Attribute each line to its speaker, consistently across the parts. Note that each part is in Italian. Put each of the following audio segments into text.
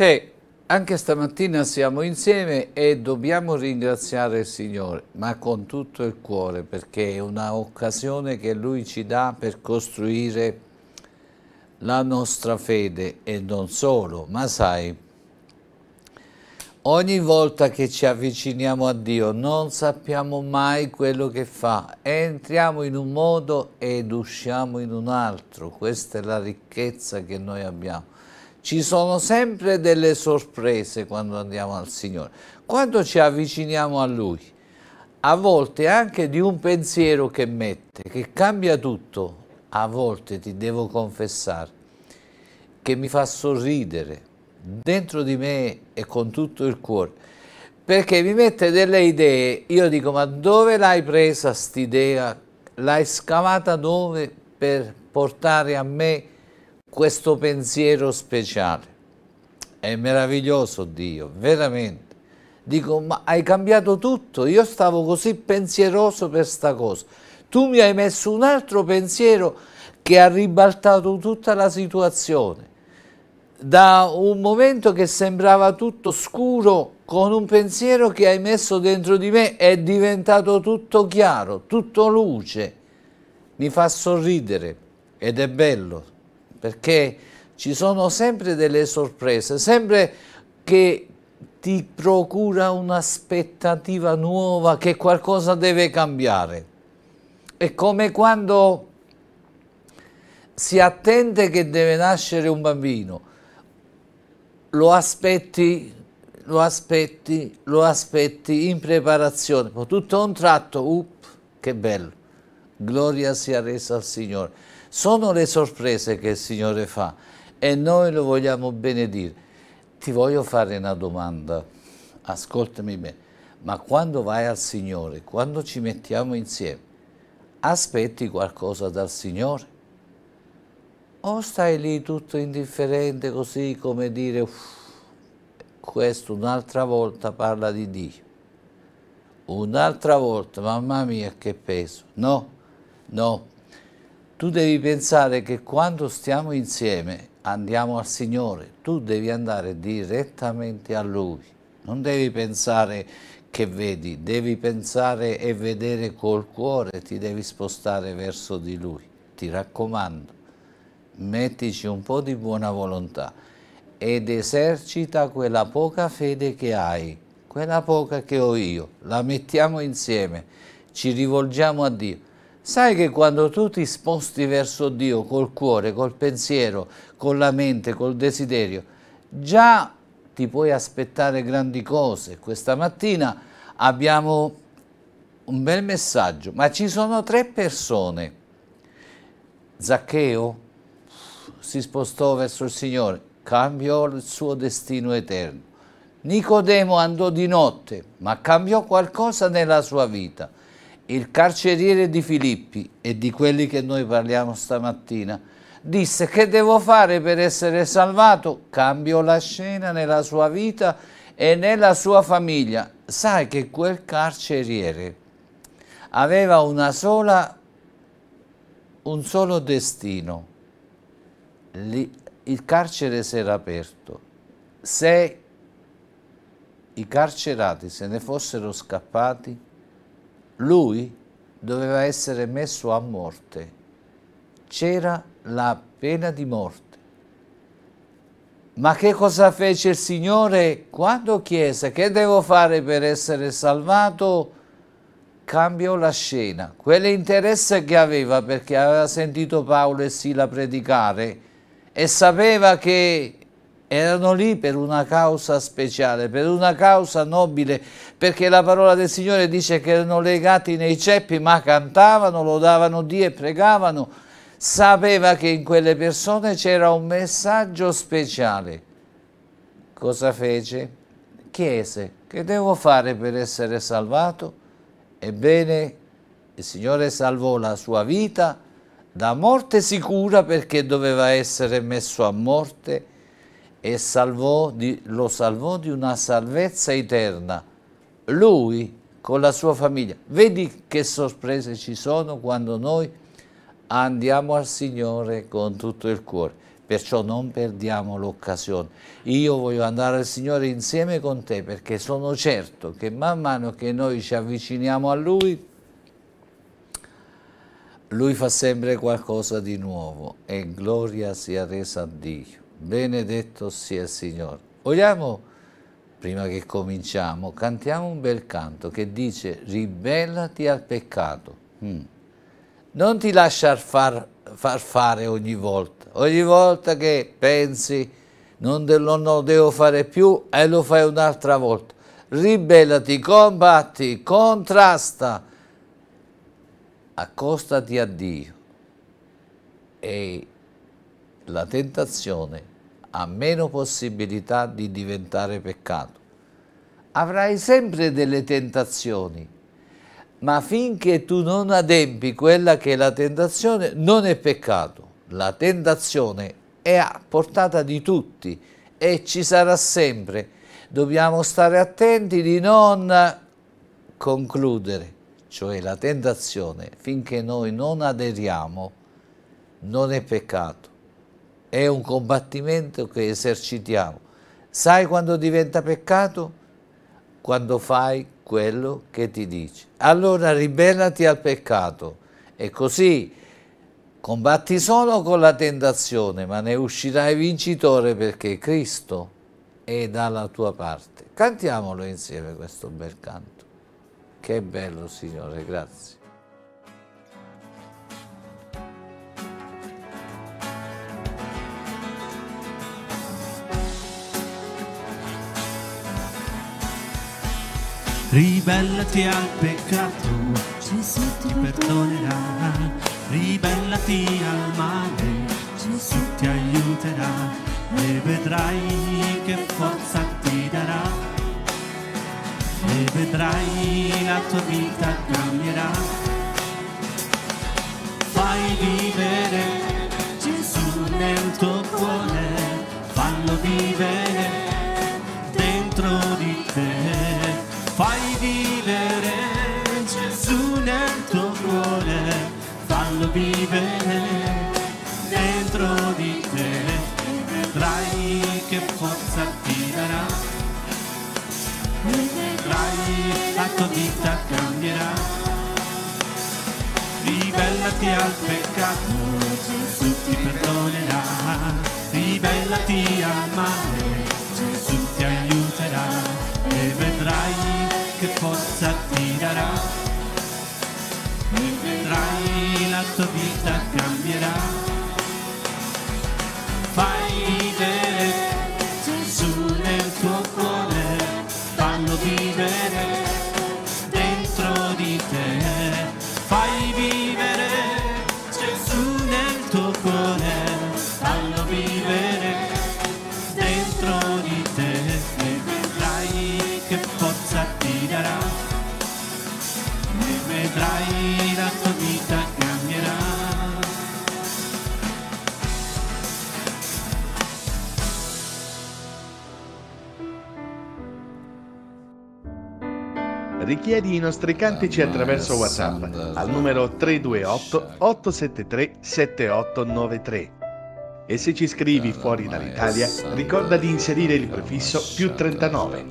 Speaker 1: Te, anche stamattina siamo insieme e dobbiamo ringraziare il Signore, ma con tutto il cuore, perché è un'occasione che Lui ci dà per costruire la nostra fede e non solo, ma sai, ogni volta che ci avviciniamo a Dio non sappiamo mai quello che fa, entriamo in un modo ed usciamo in un altro, questa è la ricchezza che noi abbiamo. Ci sono sempre delle sorprese quando andiamo al Signore. Quando ci avviciniamo a Lui, a volte anche di un pensiero che mette, che cambia tutto, a volte ti devo confessare, che mi fa sorridere dentro di me e con tutto il cuore, perché mi mette delle idee, io dico ma dove l'hai presa st'idea? L'hai scavata dove per portare a me questo pensiero speciale. È meraviglioso Dio, veramente. Dico, ma hai cambiato tutto, io stavo così pensieroso per sta cosa. Tu mi hai messo un altro pensiero che ha ribaltato tutta la situazione. Da un momento che sembrava tutto scuro, con un pensiero che hai messo dentro di me, è diventato tutto chiaro, tutto luce. Mi fa sorridere ed è bello perché ci sono sempre delle sorprese, sempre che ti procura un'aspettativa nuova che qualcosa deve cambiare. È come quando si attende che deve nascere un bambino, lo aspetti, lo aspetti, lo aspetti in preparazione, tutto a un tratto, up, che bello, gloria sia resa al Signore. Sono le sorprese che il Signore fa e noi lo vogliamo benedire. Ti voglio fare una domanda, ascoltami bene, ma quando vai al Signore, quando ci mettiamo insieme, aspetti qualcosa dal Signore? O stai lì tutto indifferente così come dire uff, questo un'altra volta parla di Dio. Un'altra volta, mamma mia che peso. No, no, tu devi pensare che quando stiamo insieme andiamo al Signore, tu devi andare direttamente a Lui. Non devi pensare che vedi, devi pensare e vedere col cuore, ti devi spostare verso di Lui. Ti raccomando, mettici un po' di buona volontà ed esercita quella poca fede che hai, quella poca che ho io. La mettiamo insieme, ci rivolgiamo a Dio Sai che quando tu ti sposti verso Dio col cuore, col pensiero, con la mente, col desiderio, già ti puoi aspettare grandi cose. Questa mattina abbiamo un bel messaggio, ma ci sono tre persone. Zaccheo si spostò verso il Signore, cambiò il suo destino eterno. Nicodemo andò di notte, ma cambiò qualcosa nella sua vita il carceriere di Filippi e di quelli che noi parliamo stamattina, disse che devo fare per essere salvato? Cambio la scena nella sua vita e nella sua famiglia. Sai che quel carceriere aveva una sola, un solo destino. Lì, il carcere si era aperto. Se i carcerati se ne fossero scappati, lui doveva essere messo a morte. C'era la pena di morte. Ma che cosa fece il Signore quando chiese che devo fare per essere salvato? Cambiò la scena. Quell'interesse che aveva perché aveva sentito Paolo e Sila predicare e sapeva che erano lì per una causa speciale, per una causa nobile, perché la parola del Signore dice che erano legati nei ceppi, ma cantavano, lodavano Dio e pregavano. Sapeva che in quelle persone c'era un messaggio speciale. Cosa fece? Chiese, che devo fare per essere salvato? Ebbene, il Signore salvò la sua vita da morte sicura perché doveva essere messo a morte e salvò di, lo salvò di una salvezza eterna, lui con la sua famiglia. Vedi che sorprese ci sono quando noi andiamo al Signore con tutto il cuore, perciò non perdiamo l'occasione. Io voglio andare al Signore insieme con te perché sono certo che man mano che noi ci avviciniamo a Lui, Lui fa sempre qualcosa di nuovo e gloria sia resa a Dio. Benedetto sia il Signore. Vogliamo, prima che cominciamo, cantiamo un bel canto che dice ribellati al peccato. Mm. Non ti lasciar far, far, fare ogni volta. Ogni volta che pensi non, non lo devo fare più e lo fai un'altra volta. Ribellati, combatti, contrasta, accostati a Dio e la tentazione ha meno possibilità di diventare peccato. Avrai sempre delle tentazioni, ma finché tu non adempi quella che è la tentazione, non è peccato. La tentazione è a portata di tutti e ci sarà sempre. Dobbiamo stare attenti di non concludere, cioè la tentazione, finché noi non aderiamo, non è peccato è un combattimento che esercitiamo. Sai quando diventa peccato? Quando fai quello che ti dice. Allora ribellati al peccato e così combatti solo con la tentazione, ma ne uscirai vincitore perché Cristo è dalla tua parte. Cantiamolo insieme questo bel canto. Che bello Signore, grazie.
Speaker 2: Ribellati al peccato, Gesù ti perdonerà. Ribellati al male, Gesù ti aiuterà e vedrai che forza ti darà. E vedrai la tua vita cambierà. Fai vivere Gesù nel tuo cuore, fallo vivere. vive dentro di te vedrai che forza ti darà vedrai la tua vita cambierà ribellati al peccato Gesù ti perdonerà ribellati al male Gesù ti aiuterà e vedrai vida cambiará.
Speaker 1: richiedi i nostri cantici attraverso WhatsApp al numero 328 873 7893. E se ci scrivi fuori dall'Italia, ricorda di inserire il prefisso più 39.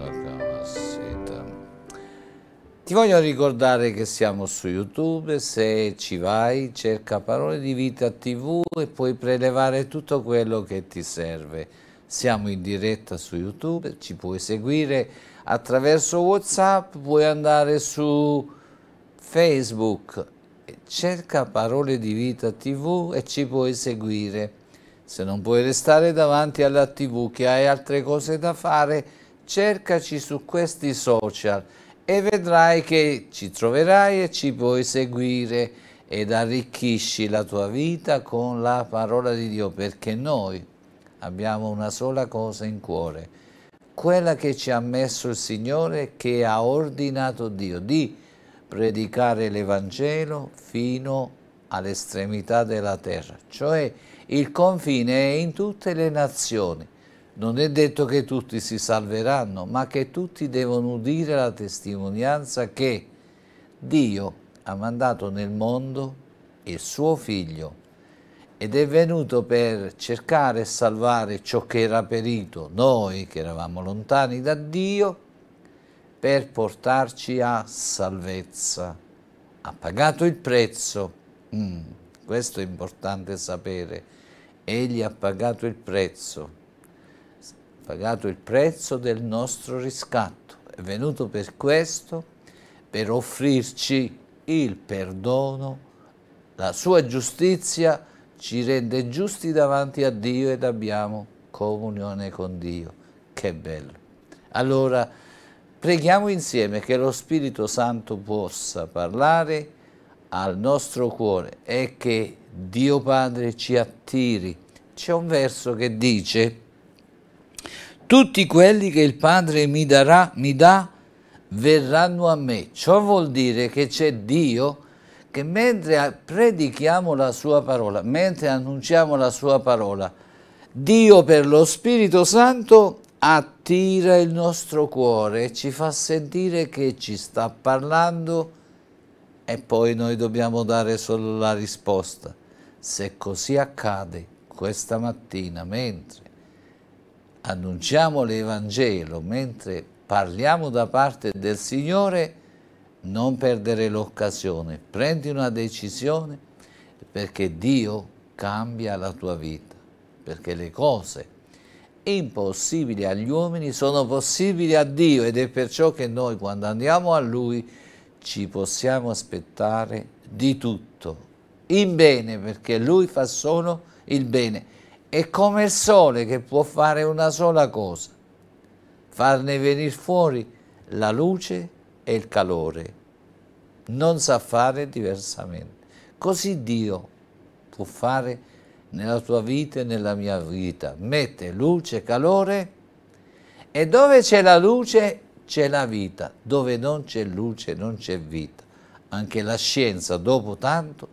Speaker 1: Ti voglio ricordare che siamo su YouTube, se ci vai cerca Parole di Vita TV e puoi prelevare tutto quello che ti serve. Siamo in diretta su YouTube, ci puoi seguire attraverso Whatsapp, puoi andare su Facebook, cerca Parole di Vita TV e ci puoi seguire. Se non puoi restare davanti alla TV che hai altre cose da fare, cercaci su questi social e vedrai che ci troverai e ci puoi seguire ed arricchisci la tua vita con la parola di Dio perché noi abbiamo una sola cosa in cuore, quella che ci ha messo il Signore, che ha ordinato Dio di predicare l'Evangelo fino all'estremità della terra, cioè il confine è in tutte le nazioni. Non è detto che tutti si salveranno, ma che tutti devono udire la testimonianza che Dio ha mandato nel mondo il suo figlio ed è venuto per cercare e salvare ciò che era perito, noi che eravamo lontani da Dio, per portarci a salvezza. Ha pagato il prezzo, mm, questo è importante sapere, egli ha pagato il prezzo, ha pagato il prezzo del nostro riscatto, è venuto per questo, per offrirci il perdono, la sua giustizia, ci rende giusti davanti a Dio ed abbiamo comunione con Dio. Che bello! Allora, preghiamo insieme che lo Spirito Santo possa parlare al nostro cuore e che Dio Padre ci attiri. C'è un verso che dice, tutti quelli che il Padre mi darà, mi dà, verranno a me. Ciò vuol dire che c'è Dio che che mentre predichiamo la sua parola, mentre annunciamo la sua parola, Dio per lo Spirito Santo attira il nostro cuore e ci fa sentire che ci sta parlando e poi noi dobbiamo dare solo la risposta. Se così accade questa mattina, mentre annunciamo l'Evangelo, mentre parliamo da parte del Signore, non perdere l'occasione, prendi una decisione perché Dio cambia la tua vita, perché le cose impossibili agli uomini sono possibili a Dio ed è perciò che noi quando andiamo a Lui ci possiamo aspettare di tutto, in bene perché Lui fa solo il bene. È come il sole che può fare una sola cosa, farne venire fuori la luce e il calore. Non sa fare diversamente. Così Dio può fare nella tua vita e nella mia vita. Mette luce, e calore e dove c'è la luce c'è la vita, dove non c'è luce non c'è vita. Anche la scienza dopo tanto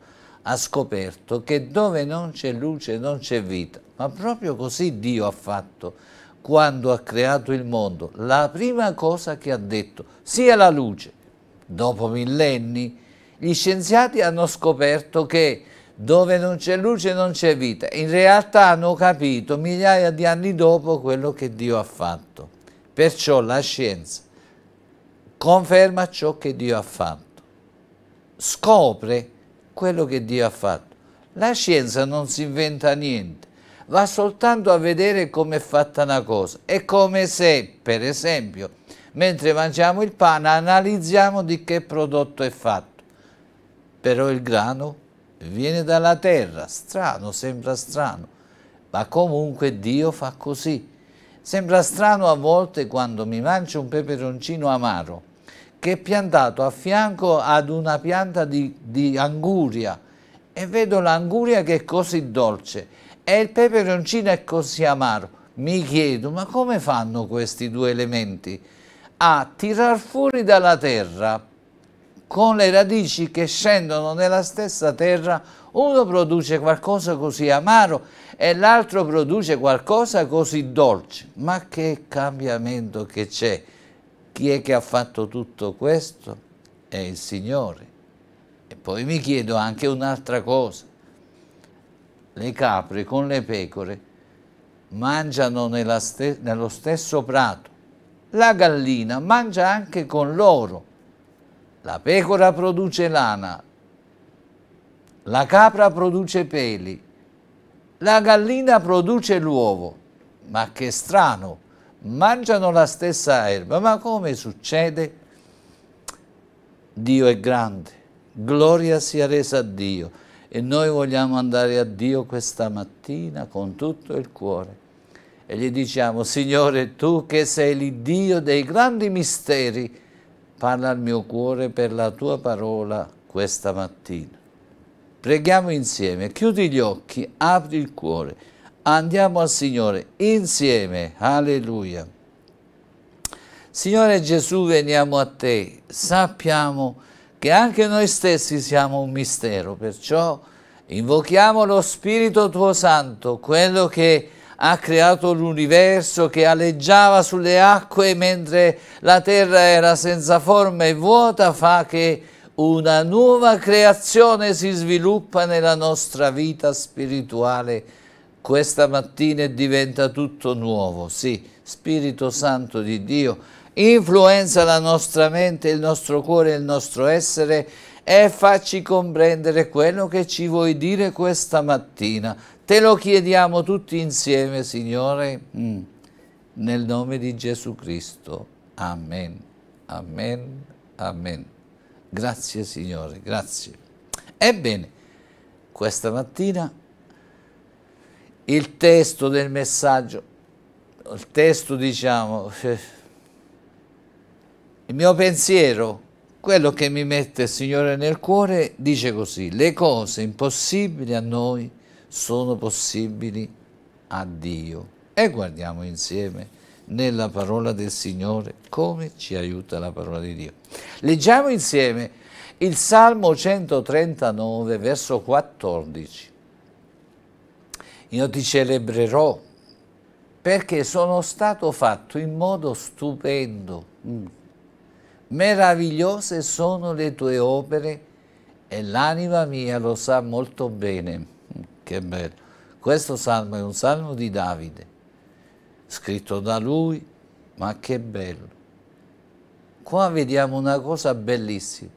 Speaker 1: ha scoperto che dove non c'è luce non c'è vita, ma proprio così Dio ha fatto quando ha creato il mondo, la prima cosa che ha detto sia la luce. Dopo millenni gli scienziati hanno scoperto che dove non c'è luce non c'è vita. In realtà hanno capito migliaia di anni dopo quello che Dio ha fatto. Perciò la scienza conferma ciò che Dio ha fatto, scopre quello che Dio ha fatto. La scienza non si inventa niente, va soltanto a vedere come è fatta una cosa. È come se, per esempio, mentre mangiamo il pane analizziamo di che prodotto è fatto. Però il grano viene dalla terra, strano, sembra strano, ma comunque Dio fa così. Sembra strano a volte quando mi mangio un peperoncino amaro che è piantato a fianco ad una pianta di, di anguria e vedo l'anguria che è così dolce e il peperoncino è così amaro. Mi chiedo, ma come fanno questi due elementi a tirar fuori dalla terra con le radici che scendono nella stessa terra, uno produce qualcosa così amaro e l'altro produce qualcosa così dolce. Ma che cambiamento che c'è? Chi è che ha fatto tutto questo? È il Signore. E poi mi chiedo anche un'altra cosa le capre con le pecore mangiano ste nello stesso prato, la gallina mangia anche con loro, la pecora produce lana, la capra produce peli, la gallina produce l'uovo. Ma che strano, mangiano la stessa erba, ma come succede? Dio è grande, gloria sia resa a Dio e noi vogliamo andare a Dio questa mattina con tutto il cuore e gli diciamo, Signore, tu che sei il Dio dei grandi misteri, parla al mio cuore per la tua parola questa mattina. Preghiamo insieme, chiudi gli occhi, apri il cuore, andiamo al Signore insieme, alleluia. Signore Gesù, veniamo a te, sappiamo che anche noi stessi siamo un mistero, perciò invochiamo lo Spirito tuo Santo, quello che ha creato l'universo, che aleggiava sulle acque mentre la terra era senza forma e vuota, fa che una nuova creazione si sviluppa nella nostra vita spirituale. Questa mattina diventa tutto nuovo, sì, Spirito Santo di Dio, influenza la nostra mente, il nostro cuore, il nostro essere e facci comprendere quello che ci vuoi dire questa mattina. Te lo chiediamo tutti insieme, Signore, mm, nel nome di Gesù Cristo. Amen, amen, amen. Grazie, Signore, grazie. Ebbene, questa mattina il testo del messaggio, il testo diciamo Il mio pensiero, quello che mi mette il Signore nel cuore, dice così, le cose impossibili a noi sono possibili a Dio. E guardiamo insieme nella parola del Signore come ci aiuta la parola di Dio. Leggiamo insieme il Salmo 139, verso 14. Io ti celebrerò perché sono stato fatto in modo stupendo. Mm. Meravigliose sono le tue opere e l'anima mia lo sa molto bene. Che bello. Questo salmo è un salmo di Davide, scritto da lui, ma che bello. Qua vediamo una cosa bellissima,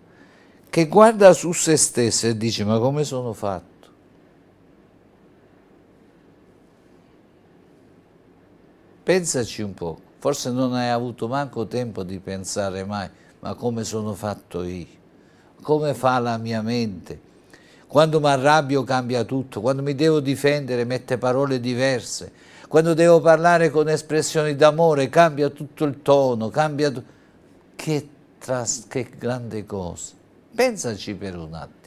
Speaker 1: che guarda su se stesso e dice ma come sono fatto? Pensaci un po' forse non hai avuto manco tempo di pensare mai, ma come sono fatto io, come fa la mia mente. Quando mi arrabbio cambia tutto, quando mi devo difendere mette parole diverse, quando devo parlare con espressioni d'amore cambia tutto il tono, cambia tutto. Che, tras- che grande cosa. Pensaci per un attimo.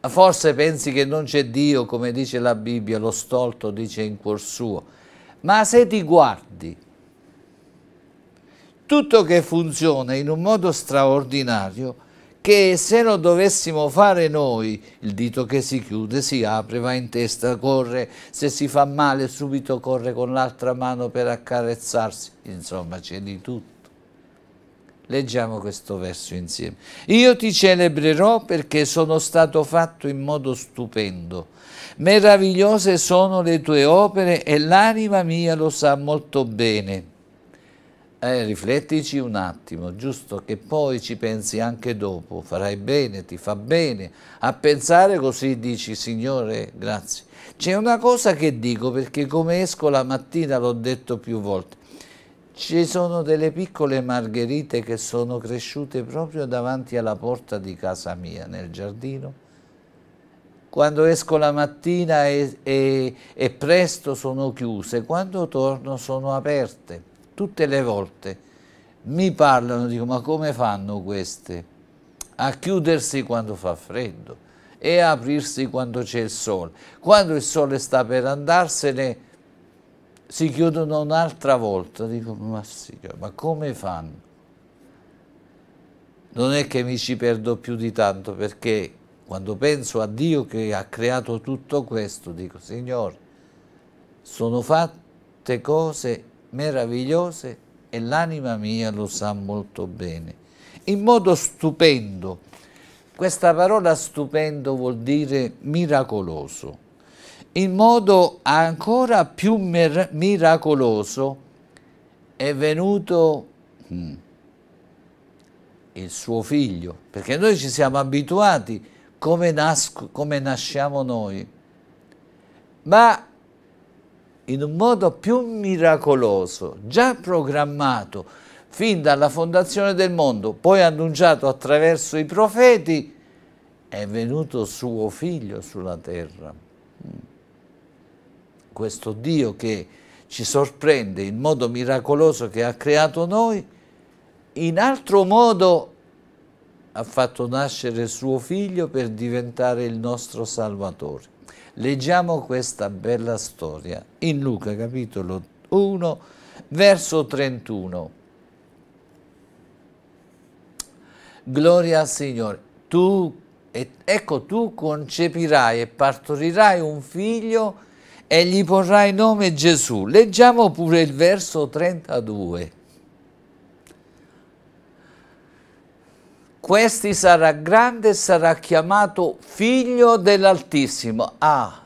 Speaker 1: Forse pensi che non c'è Dio, come dice la Bibbia, lo stolto dice in cuor suo ma se ti guardi, tutto che funziona in un modo straordinario, che se lo dovessimo fare noi, il dito che si chiude, si apre, va in testa, corre, se si fa male subito corre con l'altra mano per accarezzarsi, insomma c'è di tutto. Leggiamo questo verso insieme. Io ti celebrerò perché sono stato fatto in modo stupendo Meravigliose sono le tue opere e l'anima mia lo sa molto bene. Eh, riflettici un attimo, giusto che poi ci pensi anche dopo, farai bene, ti fa bene a pensare così dici Signore grazie. C'è una cosa che dico perché come esco la mattina l'ho detto più volte, ci sono delle piccole margherite che sono cresciute proprio davanti alla porta di casa mia, nel giardino, quando esco la mattina e, e, e presto sono chiuse, quando torno sono aperte, tutte le volte. Mi parlano, dico ma come fanno queste? A chiudersi quando fa freddo e a aprirsi quando c'è il sole. Quando il sole sta per andarsene si chiudono un'altra volta, dico ma, sì, ma come fanno? Non è che mi ci perdo più di tanto perché quando penso a Dio che ha creato tutto questo, dico, Signore, sono fatte cose meravigliose e l'anima mia lo sa molto bene. In modo stupendo. Questa parola stupendo vuol dire miracoloso. In modo ancora più miracoloso è venuto... Mm, il suo figlio, perché noi ci siamo abituati a come, nasco, come nasciamo noi, ma in un modo più miracoloso, già programmato fin dalla fondazione del mondo, poi annunciato attraverso i profeti, è venuto suo figlio sulla terra. Questo Dio che ci sorprende in modo miracoloso che ha creato noi, in altro modo ha fatto nascere suo figlio per diventare il nostro Salvatore. Leggiamo questa bella storia in Luca capitolo 1, verso 31. Gloria al Signore. Tu, ecco tu concepirai e partorirai un figlio e gli porrai nome Gesù. Leggiamo pure il verso 32. questi sarà grande e sarà chiamato figlio dell'Altissimo. Ah,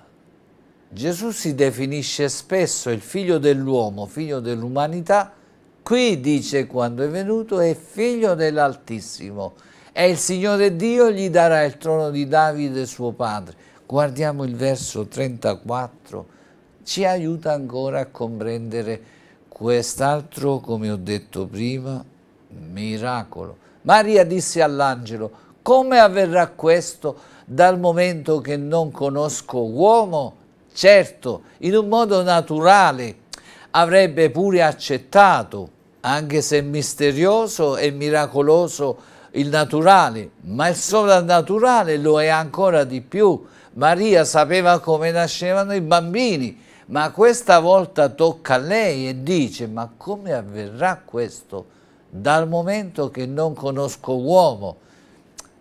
Speaker 1: Gesù si definisce spesso il figlio dell'uomo, figlio dell'umanità, qui dice quando è venuto è figlio dell'Altissimo e il Signore Dio gli darà il trono di Davide suo padre. Guardiamo il verso 34, ci aiuta ancora a comprendere quest'altro, come ho detto prima, miracolo. Maria disse all'angelo, come avverrà questo dal momento che non conosco uomo? Certo, in un modo naturale avrebbe pure accettato, anche se misterioso e miracoloso il naturale, ma il sovrannaturale lo è ancora di più. Maria sapeva come nascevano i bambini, ma questa volta tocca a lei e dice, ma come avverrà questo? dal momento che non conosco uomo.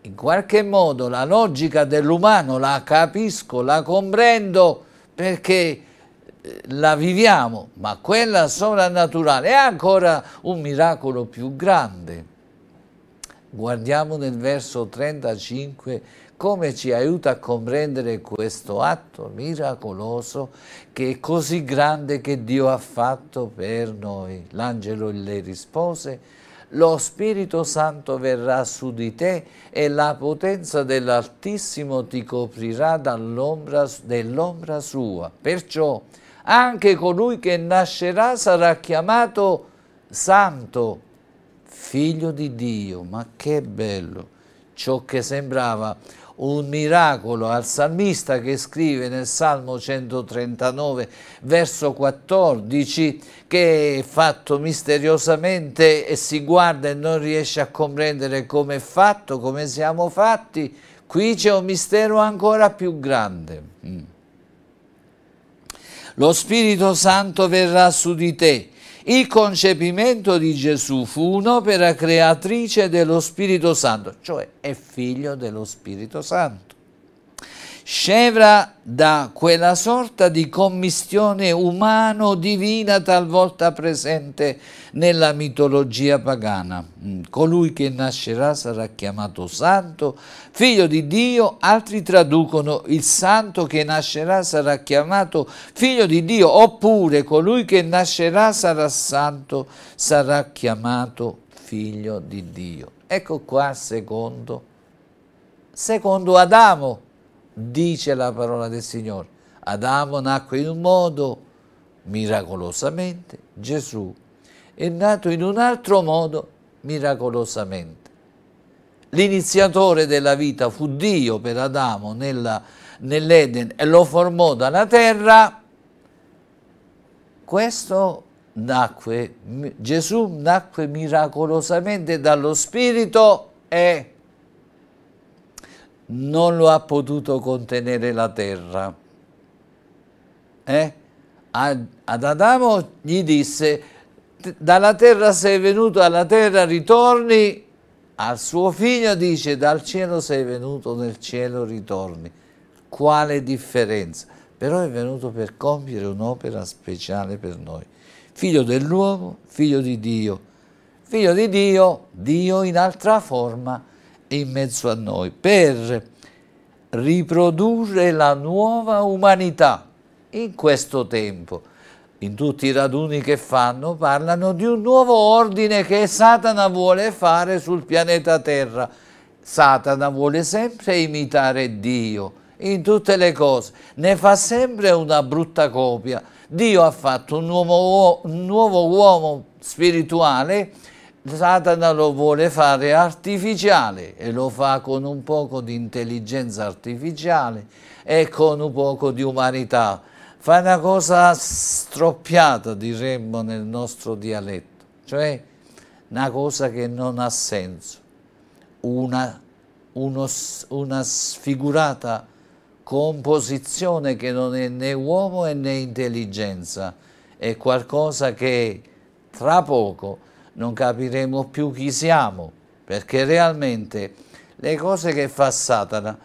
Speaker 1: In qualche modo la logica dell'umano la capisco, la comprendo perché eh, la viviamo, ma quella sovrannaturale è ancora un miracolo più grande. Guardiamo nel verso 35 come ci aiuta a comprendere questo atto miracoloso che è così grande che Dio ha fatto per noi. L'angelo le rispose, lo Spirito Santo verrà su di te e la potenza dell'Altissimo ti coprirà dall'ombra dell'ombra sua. Perciò anche colui che nascerà sarà chiamato Santo, Figlio di Dio. Ma che bello! Ciò che sembrava un miracolo al salmista che scrive nel Salmo 139 verso 14 che è fatto misteriosamente e si guarda e non riesce a comprendere come è fatto, come siamo fatti, qui c'è un mistero ancora più grande. Mm. Lo Spirito Santo verrà su di te il concepimento di Gesù fu un'opera creatrice dello Spirito Santo, cioè è figlio dello Spirito Santo scevra da quella sorta di commistione umano-divina talvolta presente nella mitologia pagana. Mm, colui che nascerà sarà chiamato santo, figlio di Dio, altri traducono il santo che nascerà sarà chiamato figlio di Dio, oppure colui che nascerà sarà santo, sarà chiamato figlio di Dio. Ecco qua secondo, secondo Adamo dice la parola del Signore. Adamo nacque in un modo, miracolosamente, Gesù è nato in un altro modo, miracolosamente. L'iniziatore della vita fu Dio per Adamo nell'Eden nell e lo formò dalla terra. Questo nacque, Gesù nacque miracolosamente dallo Spirito e non lo ha potuto contenere la terra. Eh? Ad Adamo gli disse, dalla terra sei venuto, alla terra ritorni, al suo figlio dice, dal cielo sei venuto, nel cielo ritorni. Quale differenza? Però è venuto per compiere un'opera speciale per noi. Figlio dell'uomo, figlio di Dio. Figlio di Dio, Dio in altra forma, in mezzo a noi per riprodurre la nuova umanità in questo tempo. In tutti i raduni che fanno parlano di un nuovo ordine che Satana vuole fare sul pianeta Terra. Satana vuole sempre imitare Dio in tutte le cose, ne fa sempre una brutta copia. Dio ha fatto un nuovo, un nuovo uomo spirituale Satana lo vuole fare artificiale e lo fa con un poco di intelligenza artificiale e con un poco di umanità. Fa una cosa stroppiata, diremmo nel nostro dialetto, cioè una cosa che non ha senso, una, uno, una sfigurata composizione che non è né uomo né intelligenza, è qualcosa che tra poco non capiremo più chi siamo, perché realmente le cose che fa Satana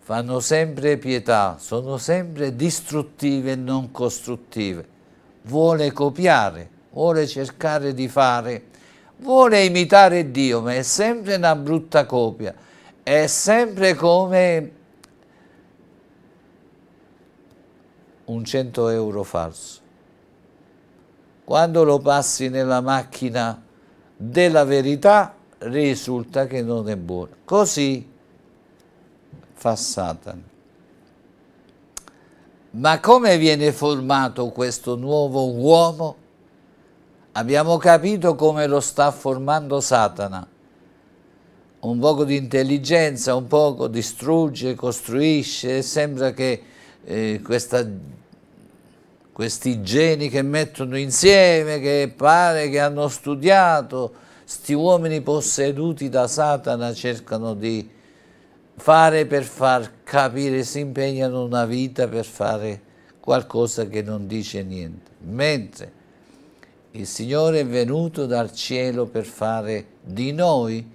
Speaker 1: fanno sempre pietà, sono sempre distruttive e non costruttive. Vuole copiare, vuole cercare di fare, vuole imitare Dio, ma è sempre una brutta copia, è sempre come un 100 euro falso. Quando lo passi nella macchina della verità risulta che non è buona. Così fa Satana. Ma come viene formato questo nuovo uomo? Abbiamo capito come lo sta formando Satana. Un poco di intelligenza, un poco distrugge, costruisce, sembra che eh, questa questi geni che mettono insieme, che pare che hanno studiato, questi uomini posseduti da Satana cercano di fare per far capire, si impegnano una vita per fare qualcosa che non dice niente. Mentre il Signore è venuto dal cielo per fare di noi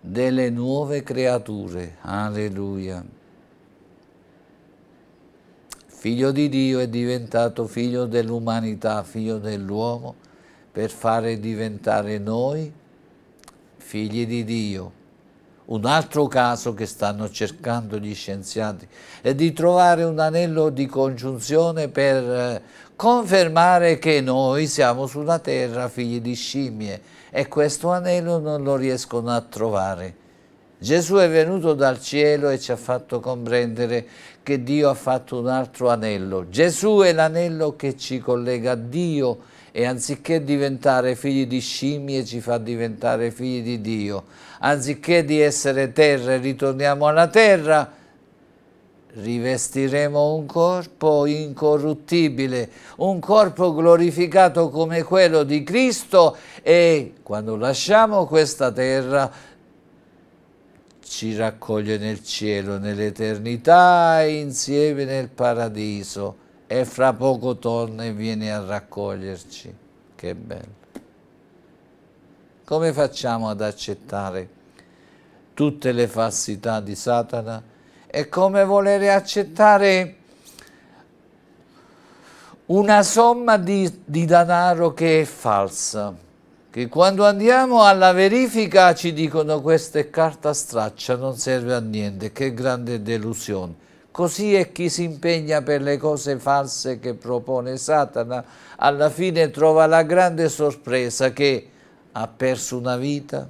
Speaker 1: delle nuove creature. Alleluia figlio di Dio è diventato figlio dell'umanità, figlio dell'uomo, per fare diventare noi figli di Dio. Un altro caso che stanno cercando gli scienziati è di trovare un anello di congiunzione per eh, confermare che noi siamo sulla terra figli di scimmie e questo anello non lo riescono a trovare. Gesù è venuto dal cielo e ci ha fatto comprendere che Dio ha fatto un altro anello. Gesù è l'anello che ci collega a Dio e anziché diventare figli di scimmie ci fa diventare figli di Dio. Anziché di essere terra e ritorniamo alla terra, rivestiremo un corpo incorruttibile, un corpo glorificato come quello di Cristo e quando lasciamo questa terra ci raccoglie nel cielo, nell'eternità e insieme nel paradiso e fra poco torna e viene a raccoglierci. Che bello. Come facciamo ad accettare tutte le falsità di Satana? È come volere accettare una somma di, di denaro che è falsa che quando andiamo alla verifica ci dicono questa è carta straccia, non serve a niente, che grande delusione. Così è chi si impegna per le cose false che propone Satana, alla fine trova la grande sorpresa che ha perso una vita,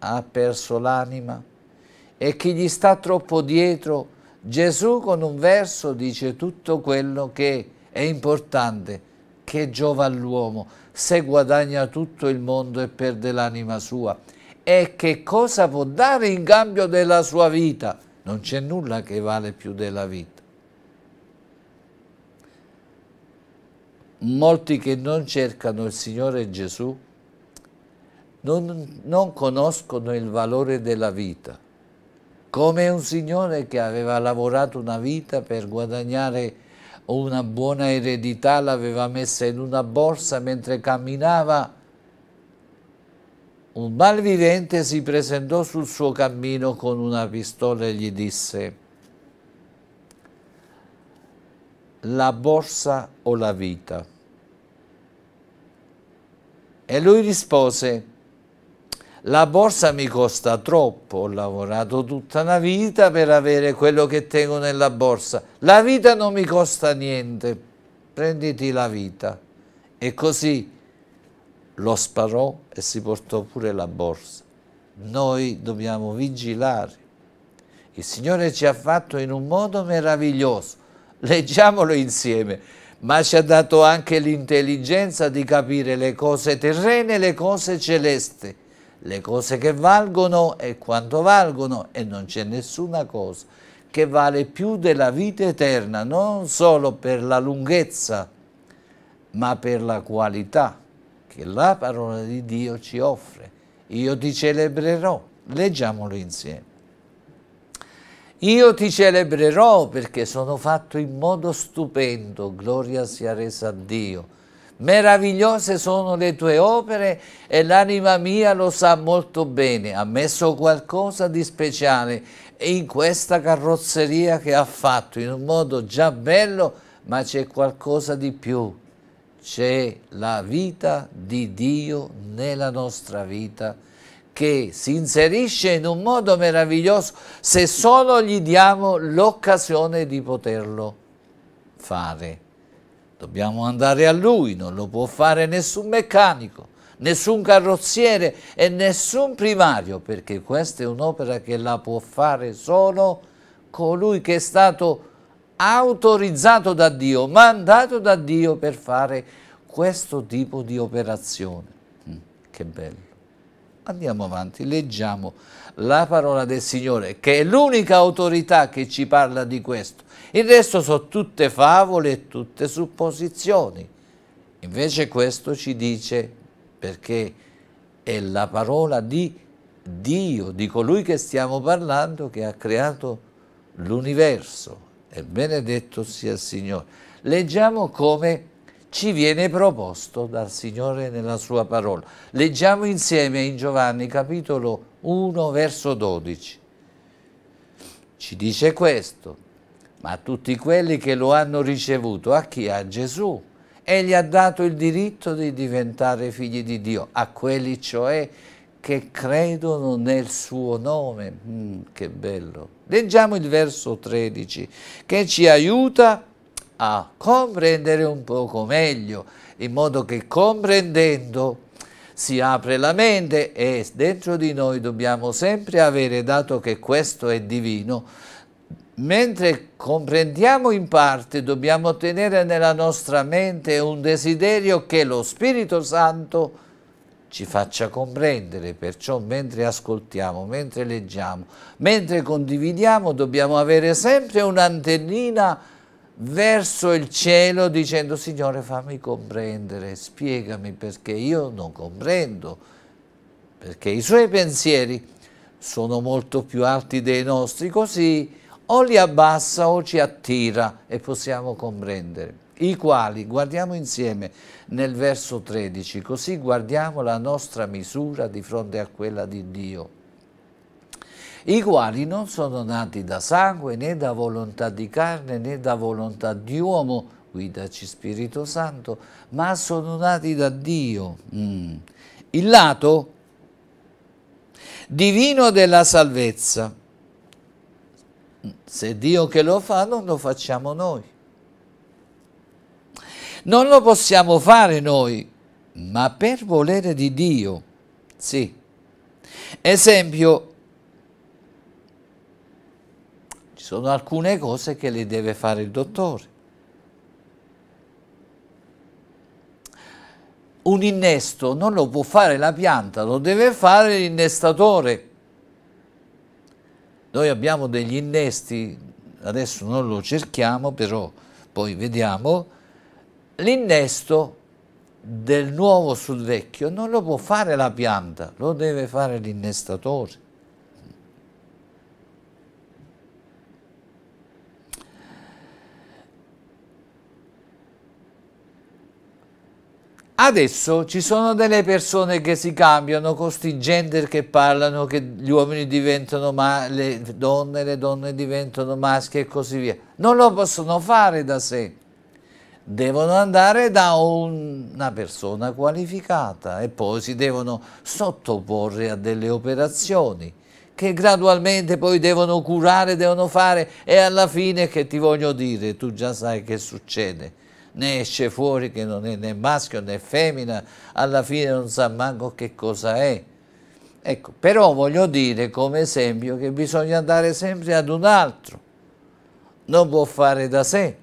Speaker 1: ha perso l'anima e chi gli sta troppo dietro, Gesù con un verso dice tutto quello che è importante, che giova all'uomo se guadagna tutto il mondo e perde l'anima sua? E che cosa può dare in cambio della sua vita? Non c'è nulla che vale più della vita. Molti che non cercano il Signore Gesù non, non conoscono il valore della vita come un signore che aveva lavorato una vita per guadagnare o una buona eredità l'aveva messa in una borsa mentre camminava, un malvivente si presentò sul suo cammino con una pistola e gli disse la borsa o la vita? E lui rispose la borsa mi costa troppo, ho lavorato tutta una vita per avere quello che tengo nella borsa, la vita non mi costa niente, prenditi la vita. E così lo sparò e si portò pure la borsa. Noi dobbiamo vigilare. Il Signore ci ha fatto in un modo meraviglioso, leggiamolo insieme, ma ci ha dato anche l'intelligenza di capire le cose terrene e le cose celesti le cose che valgono e quanto valgono e non c'è nessuna cosa che vale più della vita eterna, non solo per la lunghezza, ma per la qualità che la parola di Dio ci offre. Io ti celebrerò, leggiamolo insieme. Io ti celebrerò perché sono fatto in modo stupendo, gloria sia resa a Dio Meravigliose sono le tue opere e l'anima mia lo sa molto bene. Ha messo qualcosa di speciale in questa carrozzeria che ha fatto, in un modo già bello, ma c'è qualcosa di più. C'è la vita di Dio nella nostra vita che si inserisce in un modo meraviglioso se solo gli diamo l'occasione di poterlo fare. Dobbiamo andare a lui, non lo può fare nessun meccanico, nessun carrozziere e nessun primario, perché questa è un'opera che la può fare solo colui che è stato autorizzato da Dio, mandato da Dio per fare questo tipo di operazione. Mm, che bello. Andiamo avanti, leggiamo la parola del Signore, che è l'unica autorità che ci parla di questo. Il resto sono tutte favole e tutte supposizioni. Invece questo ci dice perché è la parola di Dio, di colui che stiamo parlando, che ha creato l'universo. E benedetto sia il Signore. Leggiamo come ci viene proposto dal Signore nella sua parola. Leggiamo insieme in Giovanni capitolo 1 verso 12. Ci dice questo, ma a tutti quelli che lo hanno ricevuto, a chi? A Gesù. Egli ha dato il diritto di diventare figli di Dio, a quelli cioè che credono nel suo nome. Mm, che bello. Leggiamo il verso 13 che ci aiuta a comprendere un poco meglio, in modo che comprendendo si apre la mente e dentro di noi dobbiamo sempre avere, dato che questo è divino, Mentre comprendiamo in parte, dobbiamo tenere nella nostra mente un desiderio che lo Spirito Santo ci faccia comprendere, perciò mentre ascoltiamo, mentre leggiamo, mentre condividiamo, dobbiamo avere sempre un'antennina verso il cielo dicendo Signore fammi comprendere, spiegami perché io non comprendo, perché i suoi pensieri sono molto più alti dei nostri, così o li abbassa o ci attira e possiamo comprendere i quali guardiamo insieme nel verso 13, così guardiamo la nostra misura di fronte a quella di Dio, i quali non sono nati da sangue, né da volontà di carne, né da volontà di uomo, guidaci Spirito Santo, ma sono nati da Dio. Mm. Il lato divino della salvezza se Dio che lo fa non lo facciamo noi. Non lo possiamo fare noi, ma per volere di Dio, sì. Esempio, ci sono alcune cose che le deve fare il dottore. Un innesto non lo può fare la pianta, lo deve fare l'innestatore noi abbiamo degli innesti, adesso non lo cerchiamo, però poi vediamo, l'innesto del nuovo sul vecchio non lo può fare la pianta, lo deve fare l'innestatore. Adesso ci sono delle persone che si cambiano con sti gender che parlano che gli uomini diventano le donne, le donne diventano maschi e così via. Non lo possono fare da sé. Devono andare da un una persona qualificata e poi si devono sottoporre a delle operazioni che gradualmente poi devono curare, devono fare e alla fine che ti voglio dire, tu già sai che succede ne esce fuori che non è né maschio né femmina, alla fine non sa manco che cosa è. Ecco, però voglio dire come esempio che bisogna andare sempre ad un altro, non può fare da sé.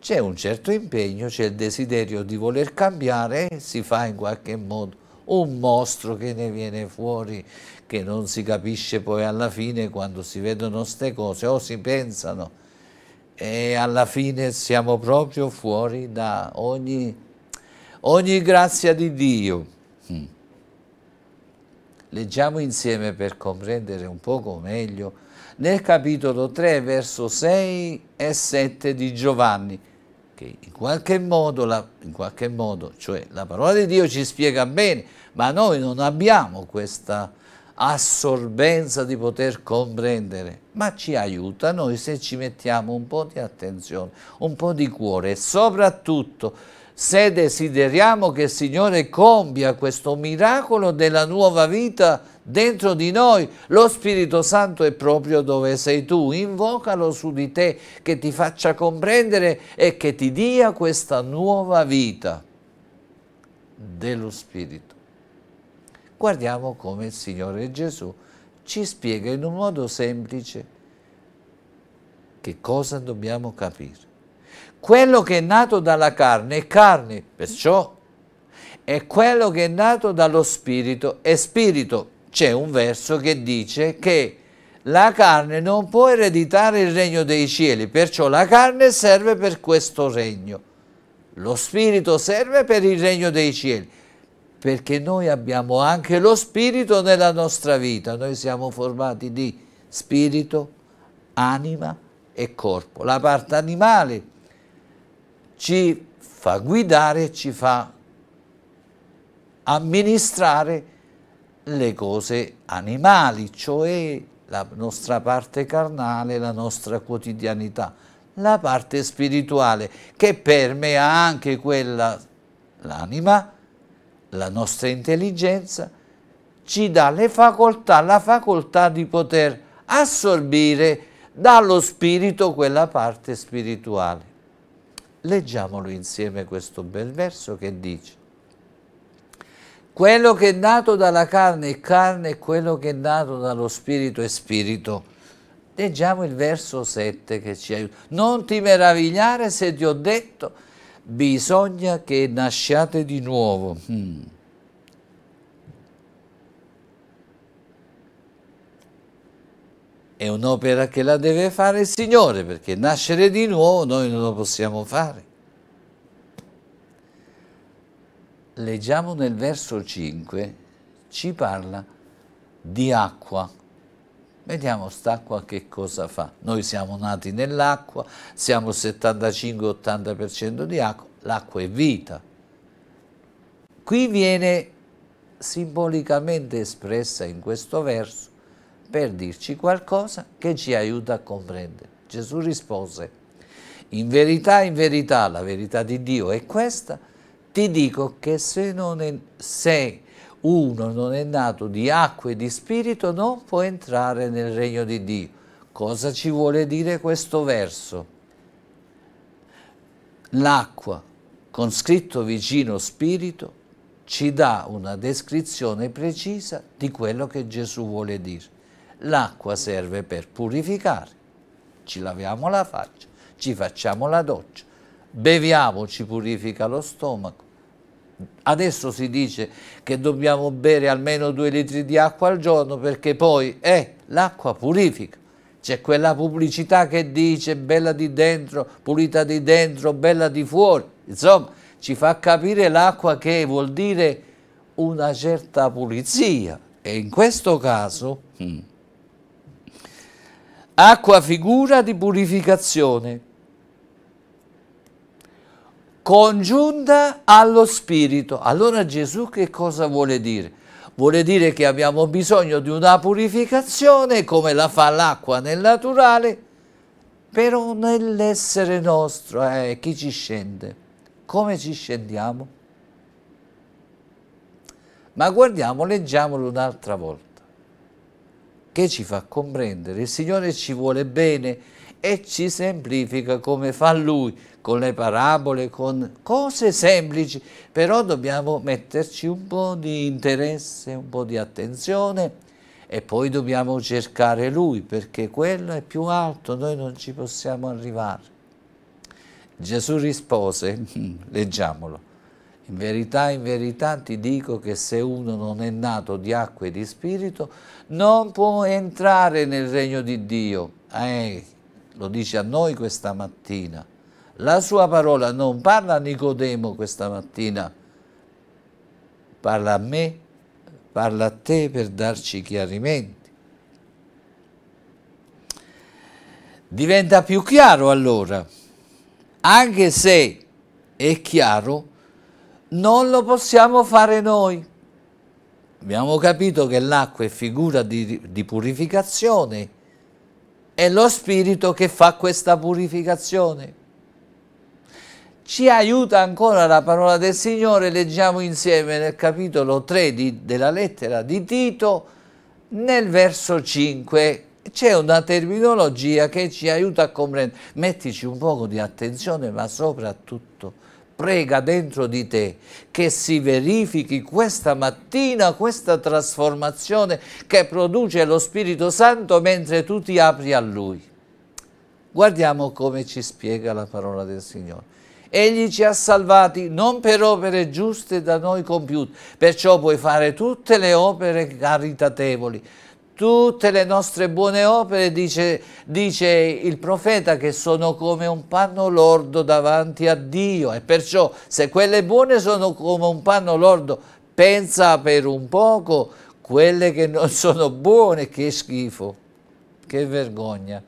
Speaker 1: C'è un certo impegno, c'è il desiderio di voler cambiare, si fa in qualche modo un mostro che ne viene fuori che non si capisce poi alla fine quando si vedono queste cose o si pensano e alla fine siamo proprio fuori da ogni, ogni grazia di Dio. Mm. Leggiamo insieme per comprendere un poco meglio nel capitolo 3, verso 6 e 7 di Giovanni, che in qualche, modo, la, in qualche modo, cioè la parola di Dio ci spiega bene, ma noi non abbiamo questa assorbenza di poter comprendere, ma ci aiuta noi se ci mettiamo un po' di attenzione, un po' di cuore e soprattutto se desideriamo che il Signore compia questo miracolo della nuova vita dentro di noi, lo Spirito Santo è proprio dove sei tu, invocalo su di te che ti faccia comprendere e che ti dia questa nuova vita dello Spirito guardiamo come il Signore Gesù ci spiega in un modo semplice che cosa dobbiamo capire. Quello che è nato dalla carne è carne, perciò e quello che è nato dallo spirito è spirito. C'è un verso che dice che la carne non può ereditare il regno dei cieli, perciò la carne serve per questo regno. Lo spirito serve per il regno dei cieli perché noi abbiamo anche lo spirito nella nostra vita, noi siamo formati di spirito, anima e corpo. La parte animale ci fa guidare, ci fa amministrare le cose animali, cioè la nostra parte carnale, la nostra quotidianità, la parte spirituale che permea anche quella, l'anima, la nostra intelligenza ci dà le facoltà, la facoltà di poter assorbire dallo spirito quella parte spirituale. Leggiamolo insieme questo bel verso che dice quello che è nato dalla carne è carne e quello che è nato dallo spirito è spirito. Leggiamo il verso 7 che ci aiuta. Non ti meravigliare se ti ho detto bisogna che nasciate di nuovo. Mm. È un'opera che la deve fare il Signore, perché nascere di nuovo noi non lo possiamo fare. Leggiamo nel verso 5, ci parla di acqua. Vediamo st'acqua che cosa fa. Noi siamo nati nell'acqua, siamo 75-80% di acqua, l'acqua è vita. Qui viene simbolicamente espressa in questo verso per dirci qualcosa che ci aiuta a comprendere. Gesù rispose, in verità, in verità, la verità di Dio è questa, ti dico che se non, sei uno non è nato di acqua e di spirito non può entrare nel regno di Dio. Cosa ci vuole dire questo verso? L'acqua, con scritto vicino spirito, ci dà una descrizione precisa di quello che Gesù vuole dire. L'acqua serve per purificare, ci laviamo la faccia, ci facciamo la doccia, beviamo, ci purifica lo stomaco, Adesso si dice che dobbiamo bere almeno due litri di acqua al giorno perché poi eh, l'acqua purifica. C'è quella pubblicità che dice bella di dentro, pulita di dentro, bella di fuori. Insomma, ci fa capire l'acqua che vuol dire una certa pulizia. E in questo caso, mm, acqua figura di purificazione congiunta allo Spirito. Allora Gesù che cosa vuole dire? Vuole dire che abbiamo bisogno di una purificazione come la fa l'acqua nel naturale, però nell'essere nostro, eh, chi ci scende? Come ci scendiamo? Ma guardiamo, leggiamolo un'altra volta, che ci fa comprendere, il Signore ci vuole bene, e ci semplifica come fa lui, con le parabole, con cose semplici, però dobbiamo metterci un po' di interesse, un po' di attenzione e poi dobbiamo cercare lui perché quello è più alto, noi non ci possiamo arrivare. Gesù rispose, leggiamolo, in verità, in verità ti dico che se uno non è nato di acqua e di spirito non può entrare nel regno di Dio. Eh, lo dice a noi questa mattina. La sua parola non parla a Nicodemo questa mattina, parla a me, parla a te per darci chiarimenti. Diventa più chiaro allora, anche se è chiaro, non lo possiamo fare noi. Abbiamo capito che l'acqua è figura di, di purificazione è lo Spirito che fa questa purificazione. Ci aiuta ancora la parola del Signore, leggiamo insieme nel capitolo 3 di, della lettera di Tito, nel verso 5 c'è una terminologia che ci aiuta a comprendere. Mettici un poco di attenzione, ma soprattutto prega dentro di te che si verifichi questa mattina questa trasformazione che produce lo Spirito Santo mentre tu ti apri a Lui. Guardiamo come ci spiega la parola del Signore. Egli ci ha salvati non per opere giuste da noi compiute, perciò puoi fare tutte le opere caritatevoli, tutte le nostre buone opere, dice, dice, il profeta, che sono come un panno lordo davanti a Dio e perciò se quelle buone sono come un panno lordo, pensa per un poco quelle che non sono buone, che schifo, che vergogna.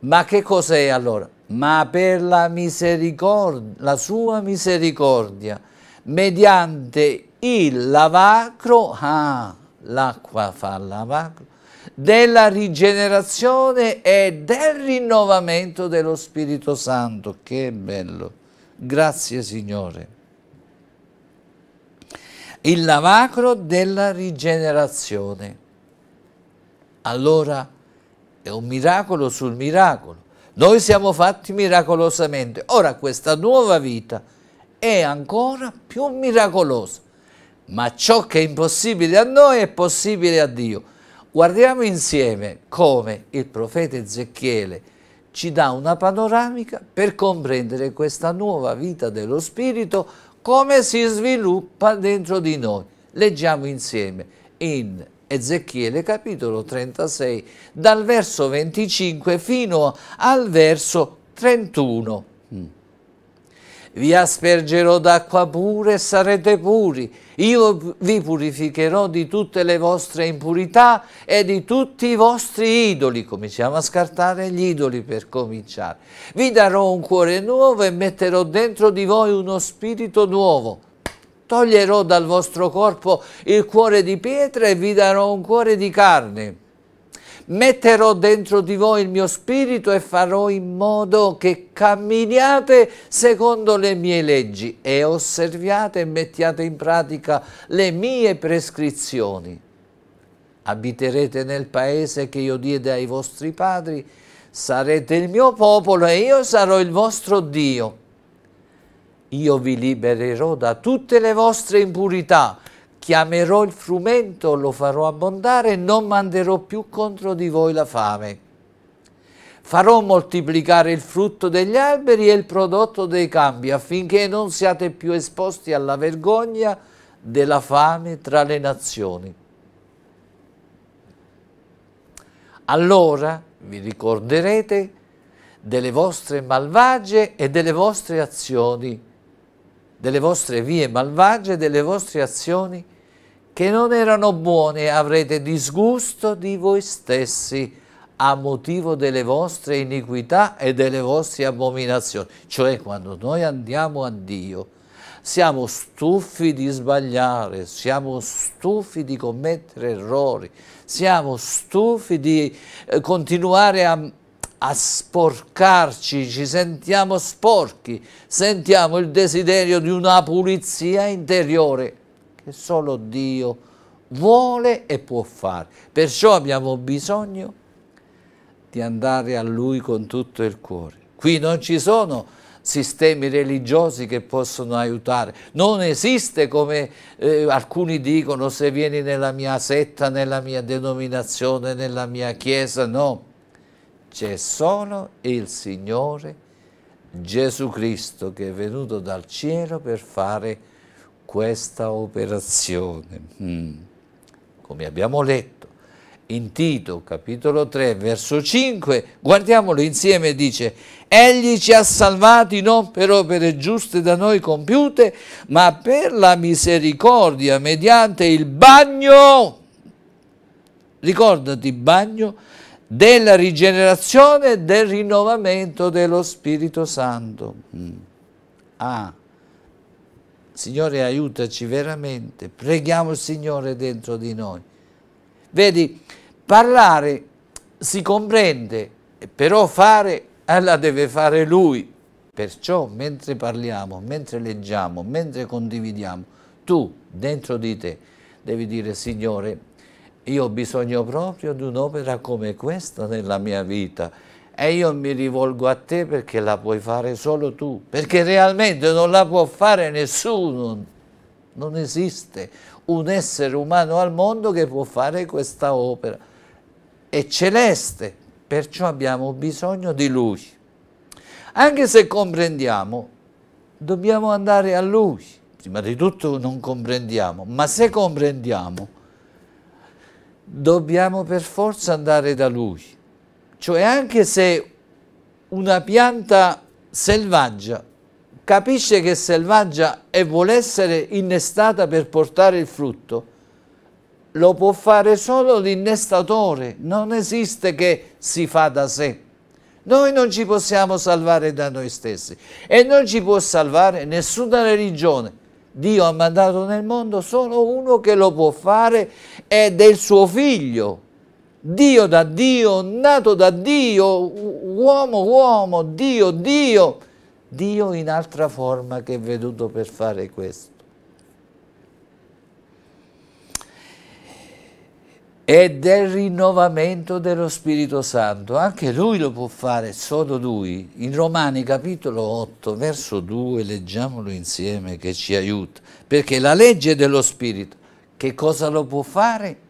Speaker 1: Ma che cos'è allora? Ma per la misericordia, la sua misericordia, mediante il lavacro, ah, l'acqua fa lavacro, della rigenerazione e del rinnovamento dello Spirito Santo. Che bello! Grazie Signore. Il lavacro della rigenerazione. Allora è un miracolo sul miracolo. Noi siamo fatti miracolosamente. Ora questa nuova vita è ancora più miracolosa ma ciò che è impossibile a noi è possibile a Dio. Guardiamo insieme come il profeta Ezechiele ci dà una panoramica per comprendere questa nuova vita dello Spirito, come si sviluppa dentro di noi. Leggiamo insieme in Ezechiele capitolo 36, dal verso 25 fino al verso 31 vi aspergerò d'acqua pura e sarete puri. Io vi purificherò di tutte le vostre impurità e di tutti i vostri idoli. Cominciamo a scartare gli idoli per cominciare. Vi darò un cuore nuovo e metterò dentro di voi uno spirito nuovo. Toglierò dal vostro corpo il cuore di pietra e vi darò un cuore di carne metterò dentro di voi il mio spirito e farò in modo che camminiate secondo le mie leggi e osserviate e mettiate in pratica le mie prescrizioni. Abiterete nel paese che io diede ai vostri padri, sarete il mio popolo e io sarò il vostro Dio. Io vi libererò da tutte le vostre impurità chiamerò il frumento, lo farò abbondare e non manderò più contro di voi la fame. Farò moltiplicare il frutto degli alberi e il prodotto dei campi affinché non siate più esposti alla vergogna della fame tra le nazioni. Allora vi ricorderete delle vostre malvagie e delle vostre azioni, delle vostre vie malvagie e delle vostre azioni che non erano buone avrete disgusto di voi stessi a motivo delle vostre iniquità e delle vostre abominazioni. Cioè quando noi andiamo a Dio siamo stufi di sbagliare, siamo stufi di commettere errori, siamo stufi di eh, continuare a, a sporcarci, ci sentiamo sporchi, sentiamo il desiderio di una pulizia interiore che solo Dio vuole e può fare. Perciò abbiamo bisogno di andare a Lui con tutto il cuore. Qui non ci sono sistemi religiosi che possono aiutare. Non esiste come eh, alcuni dicono se vieni nella mia setta, nella mia denominazione, nella mia chiesa, no. C'è solo il Signore Gesù Cristo che è venuto dal cielo per fare questa operazione. Mm. Come abbiamo letto in Tito capitolo 3 verso 5, guardiamolo insieme, dice Egli ci ha salvati non per opere giuste da noi compiute, ma per la misericordia mediante il bagno, ricordati bagno, della rigenerazione e del rinnovamento dello Spirito Santo. Mm. Ah. Signore aiutaci veramente, preghiamo il Signore dentro di noi. Vedi, parlare si comprende, però fare la deve fare Lui. Perciò mentre parliamo, mentre leggiamo, mentre condividiamo, tu dentro di te devi dire Signore, io ho bisogno proprio di un'opera come questa nella mia vita e io mi rivolgo a te perché la puoi fare solo tu, perché realmente non la può fare nessuno. Non esiste un essere umano al mondo che può fare questa opera. È celeste, perciò abbiamo bisogno di Lui. Anche se comprendiamo, dobbiamo andare a Lui. Prima di tutto non comprendiamo, ma se comprendiamo, dobbiamo per forza andare da Lui cioè anche se una pianta selvaggia capisce che è selvaggia e vuole essere innestata per portare il frutto, lo può fare solo l'innestatore, non esiste che si fa da sé. Noi non ci possiamo salvare da noi stessi e non ci può salvare nessuna religione. Dio ha mandato nel mondo solo uno che lo può fare ed è il suo figlio, Dio da Dio, nato da Dio, uomo uomo, Dio Dio, Dio in altra forma che è venuto per fare questo. E del rinnovamento dello Spirito Santo, anche lui lo può fare, solo lui. In Romani capitolo 8, verso 2, leggiamolo insieme che ci aiuta, perché la legge dello Spirito, che cosa lo può fare?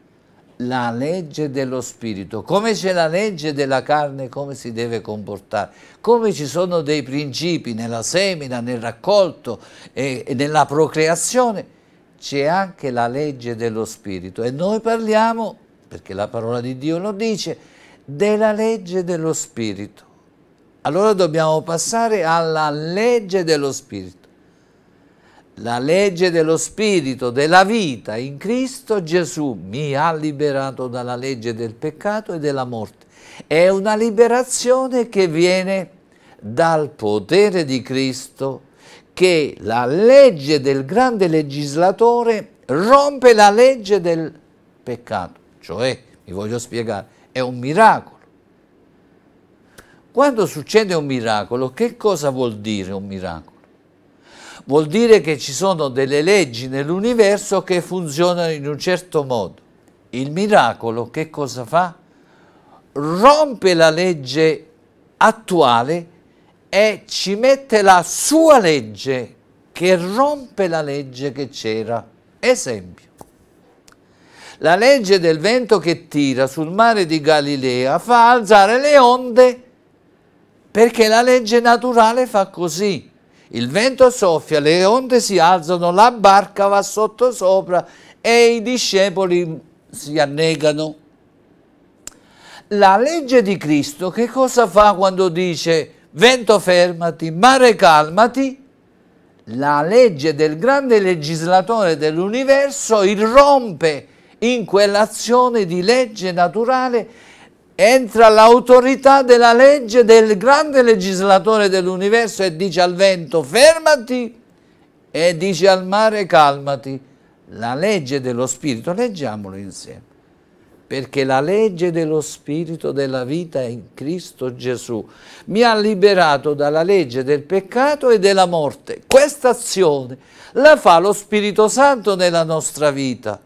Speaker 1: la legge dello spirito, come c'è la legge della carne, come si deve comportare, come ci sono dei principi nella semina, nel raccolto e, nella procreazione, c'è anche la legge dello spirito e noi parliamo, perché la parola di Dio lo dice, della legge dello spirito. Allora dobbiamo passare alla legge dello spirito. La legge dello Spirito, della vita in Cristo Gesù mi ha liberato dalla legge del peccato e della morte. È una liberazione che viene dal potere di Cristo che la legge del grande legislatore rompe la legge del peccato. Cioè, vi voglio spiegare, è un miracolo. Quando succede un miracolo, che cosa vuol dire un miracolo? vuol dire che ci sono delle leggi nell'universo che funzionano in un certo modo. Il miracolo che cosa fa? Rompe la legge attuale e ci mette la sua legge che rompe la legge che c'era. Esempio. La legge del vento che tira sul mare di Galilea fa alzare le onde perché la legge naturale fa così il vento soffia, le onde si alzano, la barca va sottosopra e i discepoli si annegano. La legge di Cristo che cosa fa quando dice vento fermati, mare calmati? La legge del grande legislatore dell'universo irrompe in quell'azione di legge naturale entra l'autorità della legge del grande legislatore dell'universo e dice al vento fermati e dice al mare calmati. La legge dello spirito, leggiamolo insieme, perché la legge dello spirito della vita è in Cristo Gesù mi ha liberato dalla legge del peccato e della morte. Questa azione la fa lo Spirito Santo nella nostra vita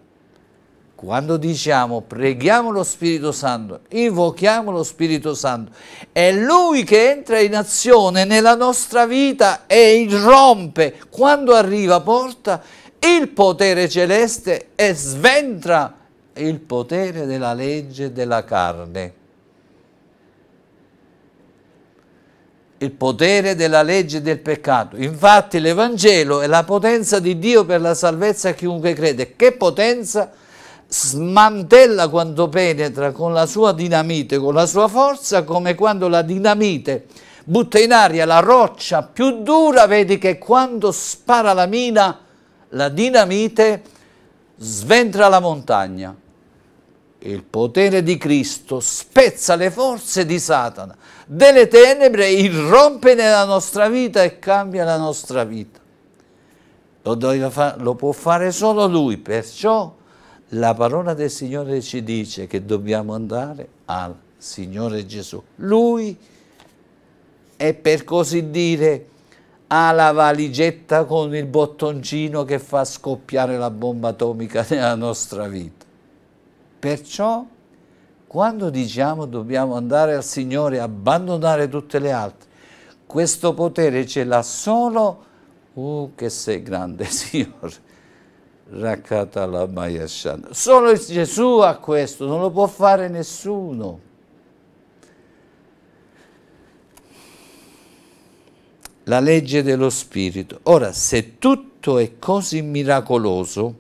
Speaker 1: quando diciamo preghiamo lo Spirito Santo, invochiamo lo Spirito Santo, è Lui che entra in azione nella nostra vita e irrompe. Quando arriva porta il potere celeste e sventra il potere della legge della carne. il potere della legge del peccato. Infatti l'Evangelo è la potenza di Dio per la salvezza a chiunque crede. Che potenza? smantella quando penetra con la sua dinamite, con la sua forza, come quando la dinamite butta in aria la roccia più dura, vedi che quando spara la mina, la dinamite sventra la montagna. Il potere di Cristo spezza le forze di Satana, delle tenebre, irrompe nella nostra vita e cambia la nostra vita. Lo, lo può fare solo Lui, perciò la parola del Signore ci dice che dobbiamo andare al Signore Gesù. Lui è per così dire ha la valigetta con il bottoncino che fa scoppiare la bomba atomica nella nostra vita. Perciò quando diciamo dobbiamo andare al Signore, e abbandonare tutte le altre, questo potere ce l'ha solo, uh che sei grande Signore, Solo Gesù ha questo, non lo può fare nessuno. La legge dello Spirito. Ora, se tutto è così miracoloso,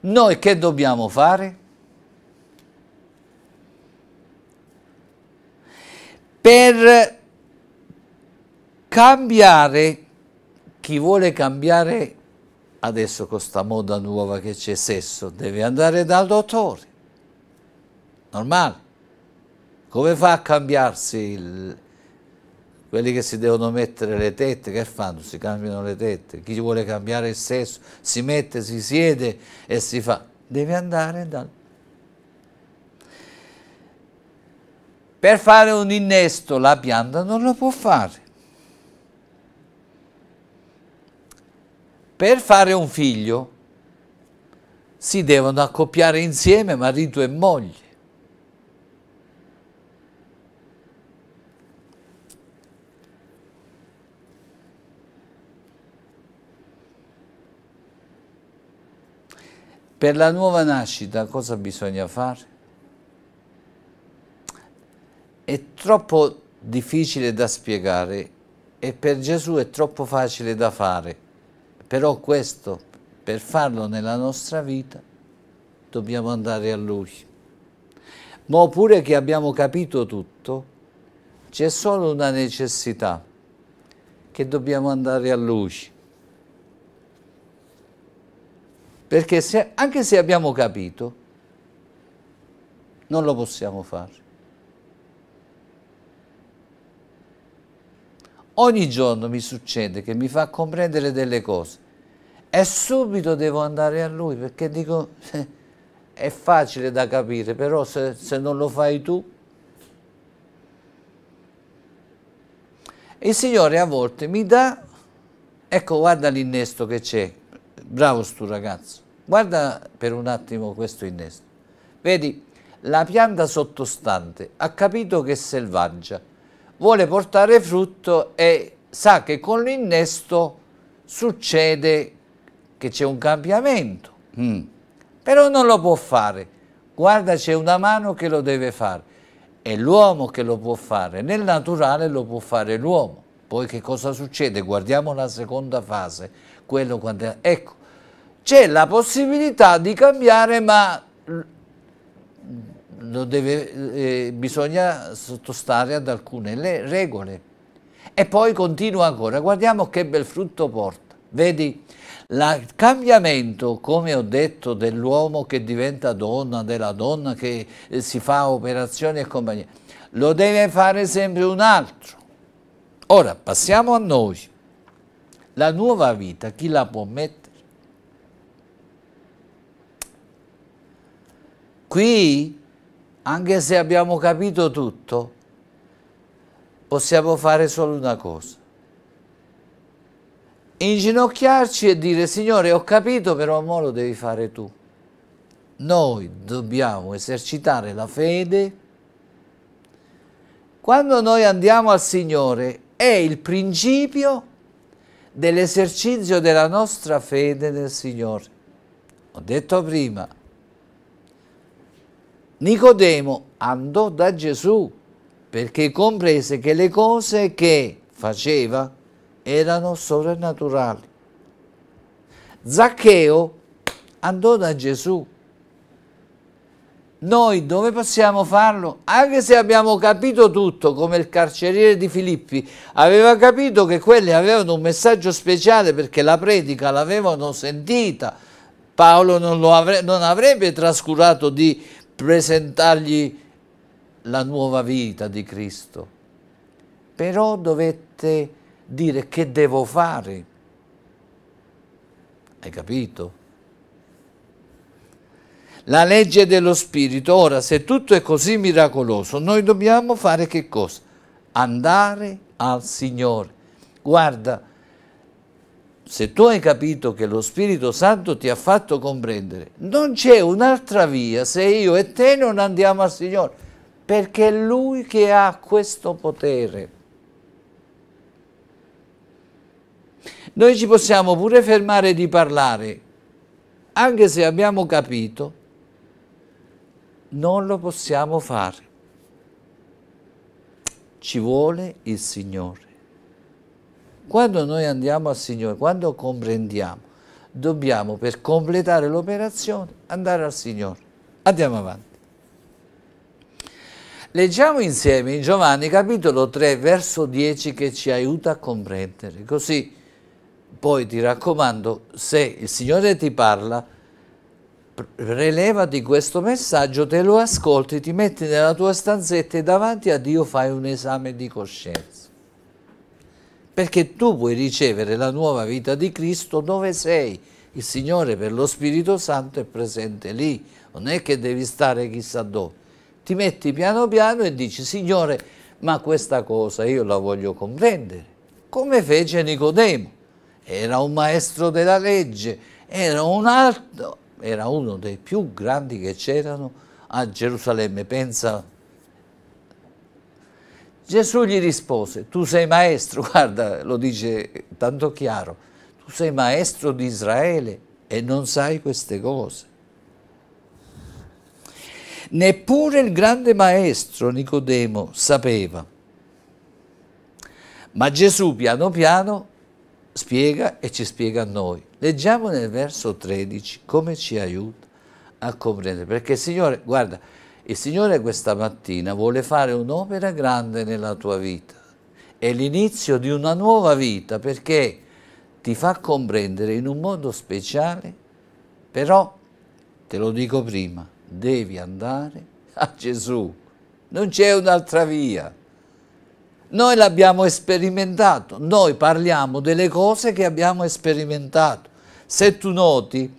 Speaker 1: noi che dobbiamo fare? Per cambiare, chi vuole cambiare adesso con questa moda nuova che c'è sesso, deve andare dal dottore. Normale. Come fa a cambiarsi il, quelli che si devono mettere le tette, che fanno? Si cambiano le tette. Chi vuole cambiare il sesso si mette, si siede e si fa. Deve andare dal... Per fare un innesto la pianta non lo può fare. per fare un figlio si devono accoppiare insieme marito e moglie. Per la nuova nascita cosa bisogna fare? È troppo difficile da spiegare e per Gesù è troppo facile da fare. Però questo, per farlo nella nostra vita, dobbiamo andare a Lui. Ma oppure che abbiamo capito tutto, c'è solo una necessità, che dobbiamo andare a Lui. Perché se, anche se abbiamo capito, non lo possiamo fare. ogni giorno mi succede che mi fa comprendere delle cose e subito devo andare a lui perché dico eh, è facile da capire però se, se non lo fai tu il Signore a volte mi dà ecco guarda l'innesto che c'è bravo sto ragazzo guarda per un attimo questo innesto vedi la pianta sottostante ha capito che è selvaggia vuole portare frutto e sa che con l'innesto succede che c'è un cambiamento, mm. però non lo può fare. Guarda, c'è una mano che lo deve fare. È l'uomo che lo può fare, nel naturale lo può fare l'uomo. Poi che cosa succede? Guardiamo la seconda fase, quello quando... Ecco, c'è la possibilità di cambiare, ma deve, eh, bisogna sottostare ad alcune regole. E poi continua ancora, guardiamo che bel frutto porta. Vedi, il cambiamento, come ho detto, dell'uomo che diventa donna, della donna che eh, si fa operazioni e compagnia, lo deve fare sempre un altro. Ora, passiamo a noi. La nuova vita, chi la può mettere? Qui anche se abbiamo capito tutto, possiamo fare solo una cosa. Inginocchiarci e dire, Signore, ho capito, però ora lo devi fare tu. Noi dobbiamo esercitare la fede. Quando noi andiamo al Signore è il principio dell'esercizio della nostra fede nel Signore. Ho detto prima, Nicodemo andò da Gesù perché comprese che le cose che faceva erano sovrannaturali. Zaccheo andò da Gesù. Noi dove possiamo farlo? Anche se abbiamo capito tutto, come il carceriere di Filippi aveva capito che quelli avevano un messaggio speciale perché la predica l'avevano sentita, Paolo non, avre non avrebbe trascurato di presentargli la nuova vita di Cristo. Però dovette dire che devo fare. Hai capito? La legge dello Spirito, ora se tutto è così miracoloso, noi dobbiamo fare che cosa? Andare al Signore. Guarda, se tu hai capito che lo Spirito Santo ti ha fatto comprendere, non c'è un'altra via se io e te non andiamo al Signore, perché è Lui che ha questo potere. Noi ci possiamo pure fermare di parlare, anche se abbiamo capito, non lo possiamo fare. Ci vuole il Signore. Quando noi andiamo al Signore, quando comprendiamo, dobbiamo per completare l'operazione andare al Signore. Andiamo avanti. Leggiamo insieme in Giovanni capitolo 3 verso 10 che ci aiuta a comprendere. Così poi ti raccomando, se il Signore ti parla, prelevati questo messaggio, te lo ascolti, ti metti nella tua stanzetta e davanti a Dio fai un esame di coscienza perché tu puoi ricevere la nuova vita di Cristo dove sei. Il Signore per lo Spirito Santo è presente lì, non è che devi stare chissà dove. Ti metti piano piano e dici, Signore, ma questa cosa io la voglio comprendere, come fece Nicodemo. Era un maestro della legge, era, un alto, era uno dei più grandi che c'erano a Gerusalemme. Pensa Gesù gli rispose, tu sei maestro, guarda, lo dice tanto chiaro, tu sei maestro di Israele e non sai queste cose. Neppure il grande maestro Nicodemo sapeva. Ma Gesù piano piano spiega e ci spiega a noi. Leggiamo nel verso 13 come ci aiuta a comprendere, perché Signore, guarda, il Signore questa mattina vuole fare un'opera grande nella tua vita. È l'inizio di una nuova vita perché ti fa comprendere in un modo speciale, però, te lo dico prima, devi andare a Gesù. Non c'è un'altra via. Noi l'abbiamo sperimentato, noi parliamo delle cose che abbiamo sperimentato. Se tu noti,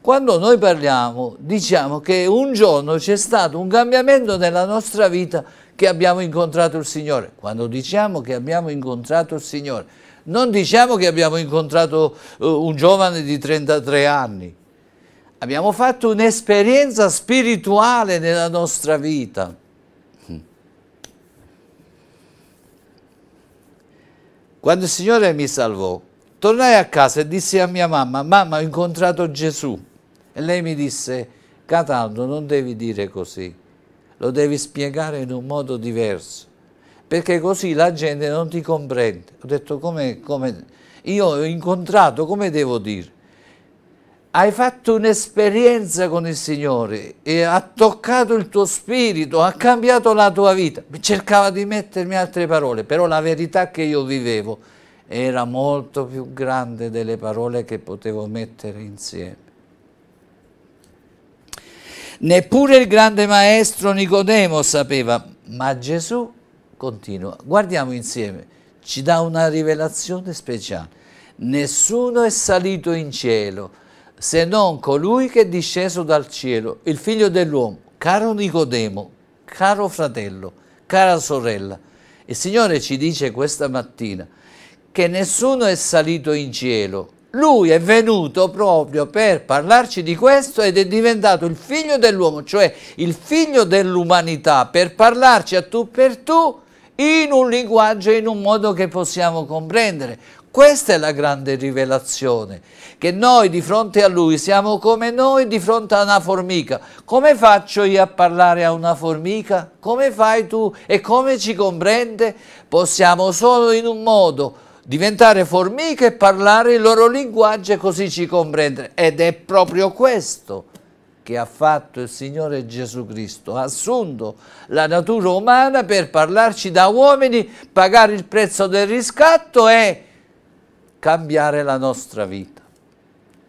Speaker 1: quando noi parliamo diciamo che un giorno c'è stato un cambiamento nella nostra vita che abbiamo incontrato il Signore. Quando diciamo che abbiamo incontrato il Signore, non diciamo che abbiamo incontrato eh, un giovane di 33 anni. Abbiamo fatto un'esperienza spirituale nella nostra vita. Quando il Signore mi salvò, Tornai a casa e dissi a mia mamma, mamma ho incontrato Gesù. E lei mi disse, Cataldo non devi dire così, lo devi spiegare in un modo diverso, perché così la gente non ti comprende. Ho detto, come, come? io ho incontrato, come devo dire? Hai fatto un'esperienza con il Signore e ha toccato il tuo spirito, ha cambiato la tua vita. Cercava di mettermi altre parole, però la verità che io vivevo era molto più grande delle parole che potevo mettere insieme. Neppure il grande maestro Nicodemo sapeva, ma Gesù continua. Guardiamo insieme, ci dà una rivelazione speciale. Nessuno è salito in cielo se non colui che è disceso dal cielo, il figlio dell'uomo. Caro Nicodemo, caro fratello, cara sorella, il Signore ci dice questa mattina, che nessuno è salito in cielo. Lui è venuto proprio per parlarci di questo ed è diventato il figlio dell'uomo, cioè il figlio dell'umanità, per parlarci a tu per tu in un linguaggio in un modo che possiamo comprendere. Questa è la grande rivelazione, che noi di fronte a lui siamo come noi di fronte a una formica. Come faccio io a parlare a una formica? Come fai tu? E come ci comprende? Possiamo solo in un modo, diventare formiche e parlare il loro linguaggio così ci comprendere. Ed è proprio questo che ha fatto il Signore Gesù Cristo, ha assunto la natura umana per parlarci da uomini, pagare il prezzo del riscatto e cambiare la nostra vita.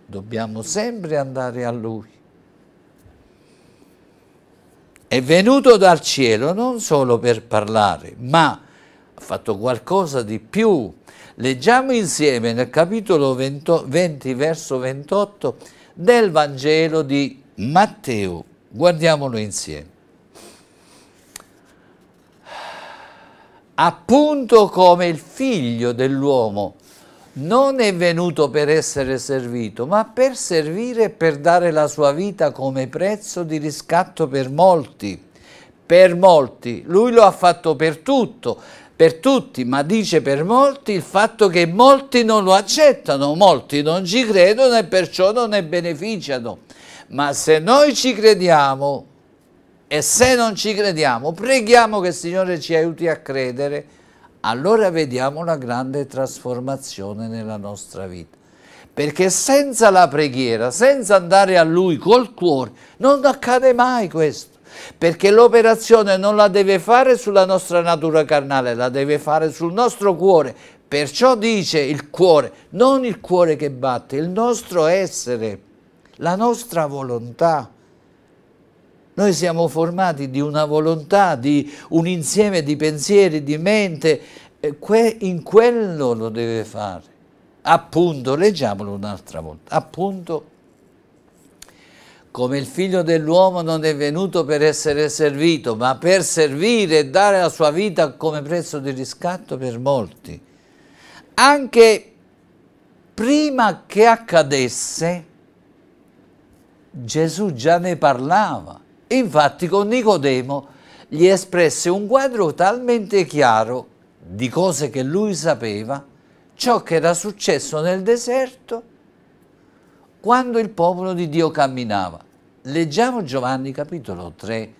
Speaker 1: Dobbiamo sempre andare a Lui. È venuto dal cielo non solo per parlare, ma ha fatto qualcosa di più Leggiamo insieme nel capitolo 20, 20 verso 28 del Vangelo di Matteo. Guardiamolo insieme. appunto come il figlio dell'uomo non è venuto per essere servito, ma per servire e per dare la sua vita come prezzo di riscatto per molti. Per molti, lui lo ha fatto per tutto, per tutti, ma dice per molti il fatto che molti non lo accettano, molti non ci credono e perciò non ne beneficiano. Ma se noi ci crediamo e se non ci crediamo, preghiamo che il Signore ci aiuti a credere, allora vediamo una grande trasformazione nella nostra vita. Perché senza la preghiera, senza andare a Lui col cuore, non accade mai questo perché l'operazione non la deve fare sulla nostra natura carnale, la deve fare sul nostro cuore. Perciò dice il cuore, non il cuore che batte, il nostro essere, la nostra volontà. Noi siamo formati di una volontà, di un insieme di pensieri, di mente, in quello lo deve fare. Appunto, leggiamolo un'altra volta, appunto come il figlio dell'uomo non è venuto per essere servito, ma per servire e dare la sua vita come prezzo di riscatto per molti. Anche prima che accadesse, Gesù già ne parlava. Infatti con Nicodemo gli espresse un quadro talmente chiaro di cose che lui sapeva, ciò che era successo nel deserto quando il popolo di Dio camminava. Leggiamo Giovanni capitolo 3,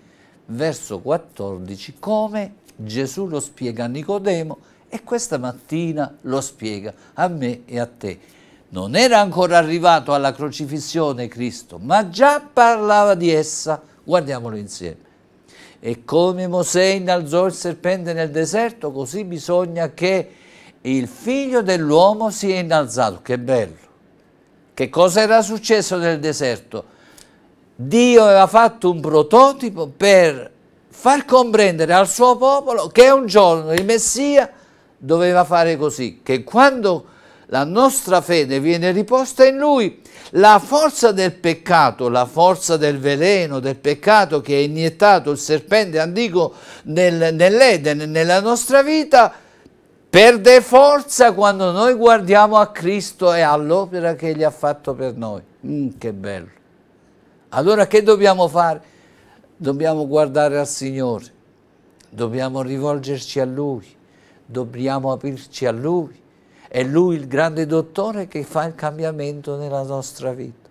Speaker 1: verso 14, come Gesù lo spiega a Nicodemo e questa mattina lo spiega a me e a te. Non era ancora arrivato alla crocifissione Cristo, ma già parlava di essa. Guardiamolo insieme. E come Mosè innalzò il serpente nel deserto, così bisogna che il figlio dell'uomo sia innalzato. Che bello! Che cosa era successo nel deserto? Dio aveva fatto un prototipo per far comprendere al suo popolo che un giorno il Messia doveva fare così, che quando la nostra fede viene riposta in Lui, la forza del peccato, la forza del veleno, del peccato che ha iniettato il serpente antico nel, nell'Eden, nella nostra vita, perde forza quando noi guardiamo a Cristo e all'opera che Egli ha fatto per noi. Mm, che bello! Allora che dobbiamo fare? Dobbiamo guardare al Signore, dobbiamo rivolgerci a Lui, dobbiamo aprirci a Lui. È Lui il grande dottore che fa il cambiamento nella nostra vita.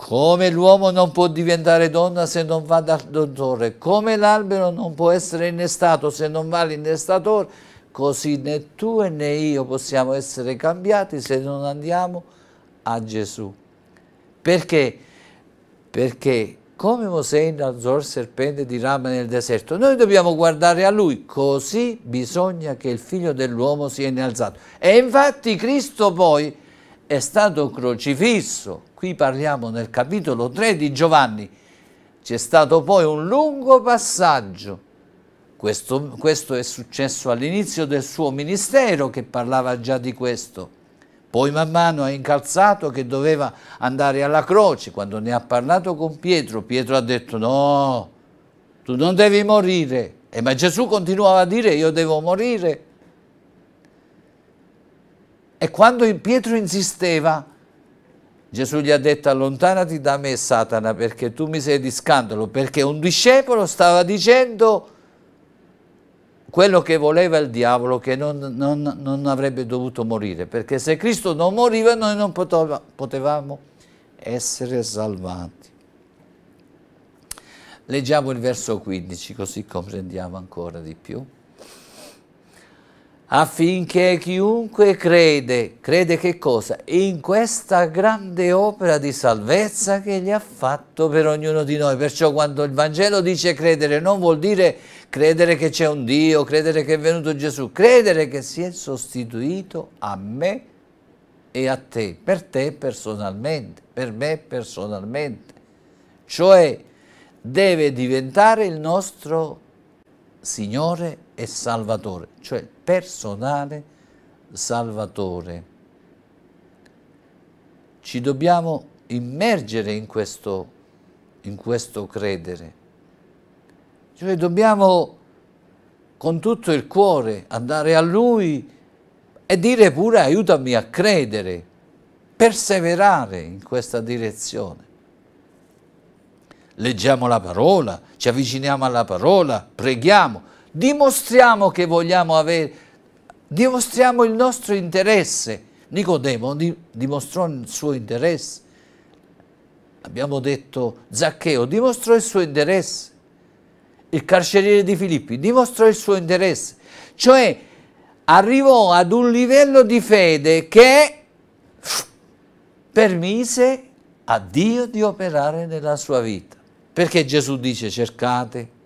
Speaker 1: Come l'uomo non può diventare donna se non va dal dottore, come l'albero non può essere innestato se non va all'innestatore, così né tu né io possiamo essere cambiati se non andiamo a Gesù. Perché? Perché come Mosè innalzò il serpente di rame nel deserto, noi dobbiamo guardare a lui, così bisogna che il figlio dell'uomo sia innalzato. E infatti Cristo poi è stato crocifisso, Qui parliamo nel capitolo 3 di Giovanni. C'è stato poi un lungo passaggio. Questo, questo è successo all'inizio del suo ministero che parlava già di questo. Poi man mano ha incalzato che doveva andare alla croce. Quando ne ha parlato con Pietro, Pietro ha detto no, tu non devi morire. E eh, ma Gesù continuava a dire io devo morire. E quando Pietro insisteva, Gesù gli ha detto allontanati da me Satana perché tu mi sei di scandalo, perché un discepolo stava dicendo quello che voleva il diavolo, che non, non, non avrebbe dovuto morire, perché se Cristo non moriva noi non potevamo essere salvati. Leggiamo il verso 15 così comprendiamo ancora di più affinché chiunque crede, crede che cosa? In questa grande opera di salvezza che gli ha fatto per ognuno di noi. Perciò quando il Vangelo dice credere non vuol dire credere che c'è un Dio, credere che è venuto Gesù, credere che si è sostituito a me e a te, per te personalmente, per me personalmente. Cioè deve diventare il nostro Signore e Salvatore, cioè personale salvatore. Ci dobbiamo immergere in questo, in questo credere. Cioè dobbiamo con tutto il cuore andare a Lui e dire pure aiutami a credere, perseverare in questa direzione. Leggiamo la parola, ci avviciniamo alla parola, preghiamo, dimostriamo che vogliamo avere, dimostriamo il nostro interesse. Nicodemo dimostrò il suo interesse. Abbiamo detto Zaccheo dimostrò il suo interesse. Il carceriere di Filippi dimostrò il suo interesse. Cioè arrivò ad un livello di fede che permise a Dio di operare nella sua vita. Perché Gesù dice cercate,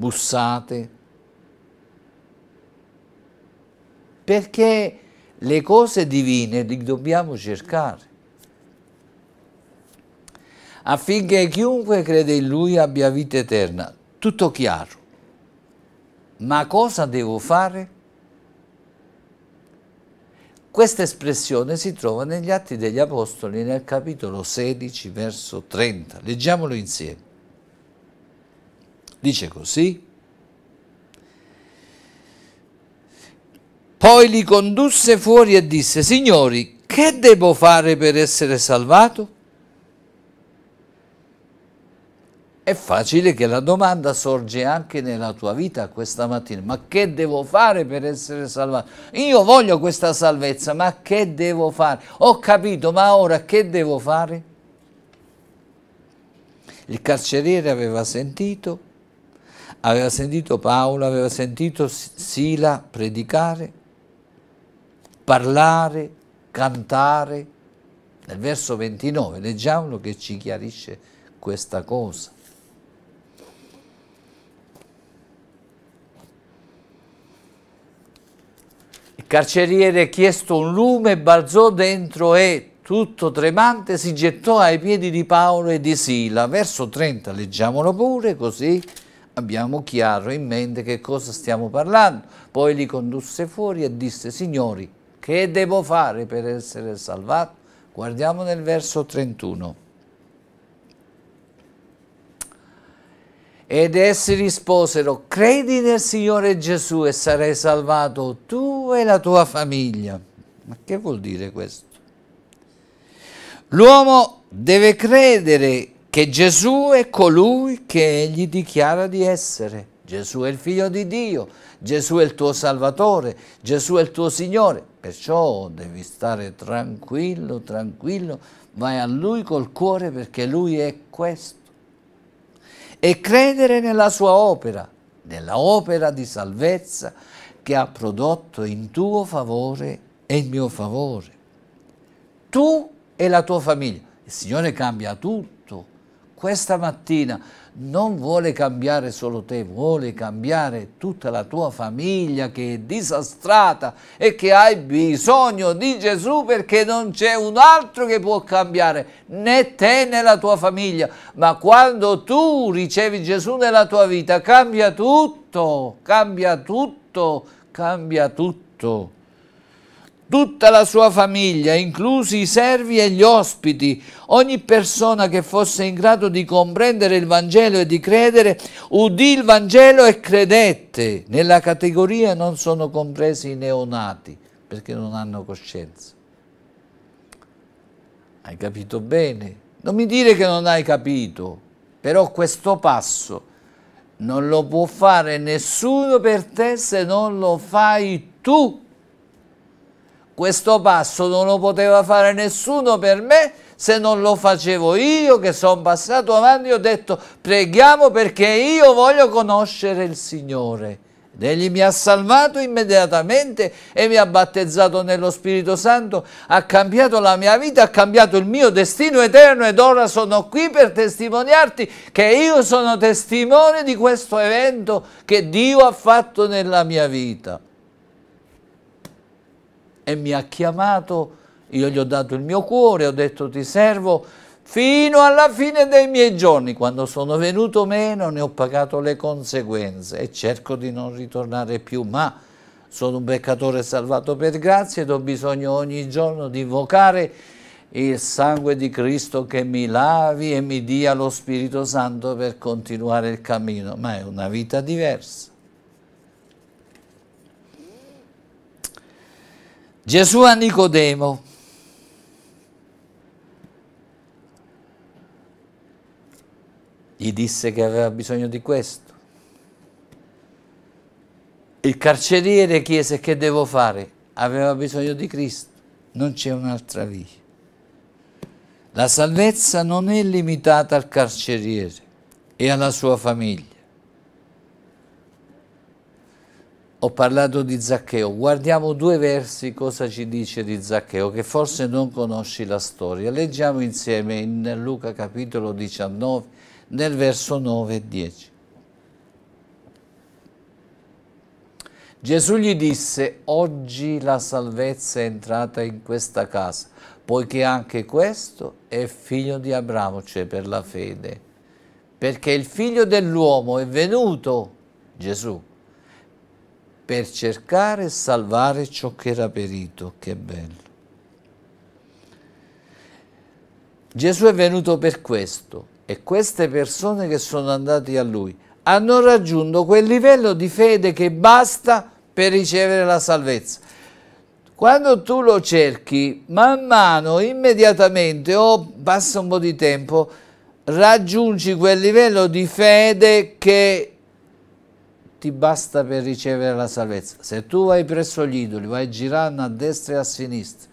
Speaker 1: bussate, perché le cose divine le dobbiamo cercare, affinché chiunque crede in Lui abbia vita eterna. Tutto chiaro. Ma cosa devo fare? Questa espressione si trova negli Atti degli Apostoli nel capitolo 16, verso 30. Leggiamolo insieme. Dice così. Poi li condusse fuori e disse, signori, che devo fare per essere salvato? È facile che la domanda sorge anche nella tua vita questa mattina, ma che devo fare per essere salvato? Io voglio questa salvezza, ma che devo fare? Ho capito, ma ora che devo fare? Il carceriere aveva sentito aveva sentito Paolo, aveva sentito Sila predicare, parlare, cantare. Nel verso 29 leggiamolo che ci chiarisce questa cosa. Il carceriere chiesto un lume, balzò dentro e, tutto tremante, si gettò ai piedi di Paolo e di Sila. Verso 30 leggiamolo pure così abbiamo chiaro in mente che cosa stiamo parlando. Poi li condusse fuori e disse, signori, che devo fare per essere salvato? Guardiamo nel verso 31. Ed essi risposero, credi nel Signore Gesù e sarai salvato tu e la tua famiglia. Ma che vuol dire questo? L'uomo deve credere che Gesù è colui che egli dichiara di essere. Gesù è il figlio di Dio, Gesù è il tuo salvatore, Gesù è il tuo Signore. Perciò devi stare tranquillo, tranquillo, vai a Lui col cuore perché Lui è questo. E credere nella sua opera, nella opera di salvezza che ha prodotto in tuo favore e in mio favore. Tu e la tua famiglia. Il Signore cambia tutto questa mattina non vuole cambiare solo te, vuole cambiare tutta la tua famiglia che è disastrata e che hai bisogno di Gesù perché non c'è un altro che può cambiare né te né la tua famiglia. Ma quando tu ricevi Gesù nella tua vita cambia tutto, cambia tutto, cambia tutto tutta la sua famiglia, inclusi i servi e gli ospiti. Ogni persona che fosse in grado di comprendere il Vangelo e di credere, udì il Vangelo e credette. Nella categoria non sono compresi i neonati, perché non hanno coscienza. Hai capito bene? Non mi dire che non hai capito, però questo passo non lo può fare nessuno per te se non lo fai tu questo passo non lo poteva fare nessuno per me se non lo facevo io che sono passato avanti ho detto preghiamo perché io voglio conoscere il Signore ed egli mi ha salvato immediatamente e mi ha battezzato nello Spirito Santo ha cambiato la mia vita ha cambiato il mio destino eterno ed ora sono qui per testimoniarti che io sono testimone di questo evento che Dio ha fatto nella mia vita e mi ha chiamato, io gli ho dato il mio cuore, ho detto ti servo fino alla fine dei miei giorni, quando sono venuto meno ne ho pagato le conseguenze e cerco di non ritornare più, ma sono un peccatore salvato per grazia ed ho bisogno ogni giorno di invocare il sangue di Cristo che mi lavi e mi dia lo Spirito Santo per continuare il cammino, ma è una vita diversa. Gesù a Nicodemo. Gli disse che aveva bisogno di questo. Il carceriere chiese che devo fare. Aveva bisogno di Cristo. Non c'è un'altra via. La salvezza non è limitata al carceriere e alla sua famiglia. ho parlato di Zaccheo, guardiamo due versi cosa ci dice di Zaccheo, che forse non conosci la storia. Leggiamo insieme in Luca capitolo 19, nel verso 9 e 10. Gesù gli disse, oggi la salvezza è entrata in questa casa, poiché anche questo è figlio di Abramo, cioè per la fede, perché il figlio dell'uomo è venuto, Gesù, per cercare e salvare ciò che era perito. Che bello. Gesù è venuto per questo e queste persone che sono andate a lui hanno raggiunto quel livello di fede che basta per ricevere la salvezza. Quando tu lo cerchi, man mano, immediatamente o oh, passa un po' di tempo, raggiungi quel livello di fede che ti basta per ricevere la salvezza. Se tu vai presso gli idoli, vai girando a destra e a sinistra,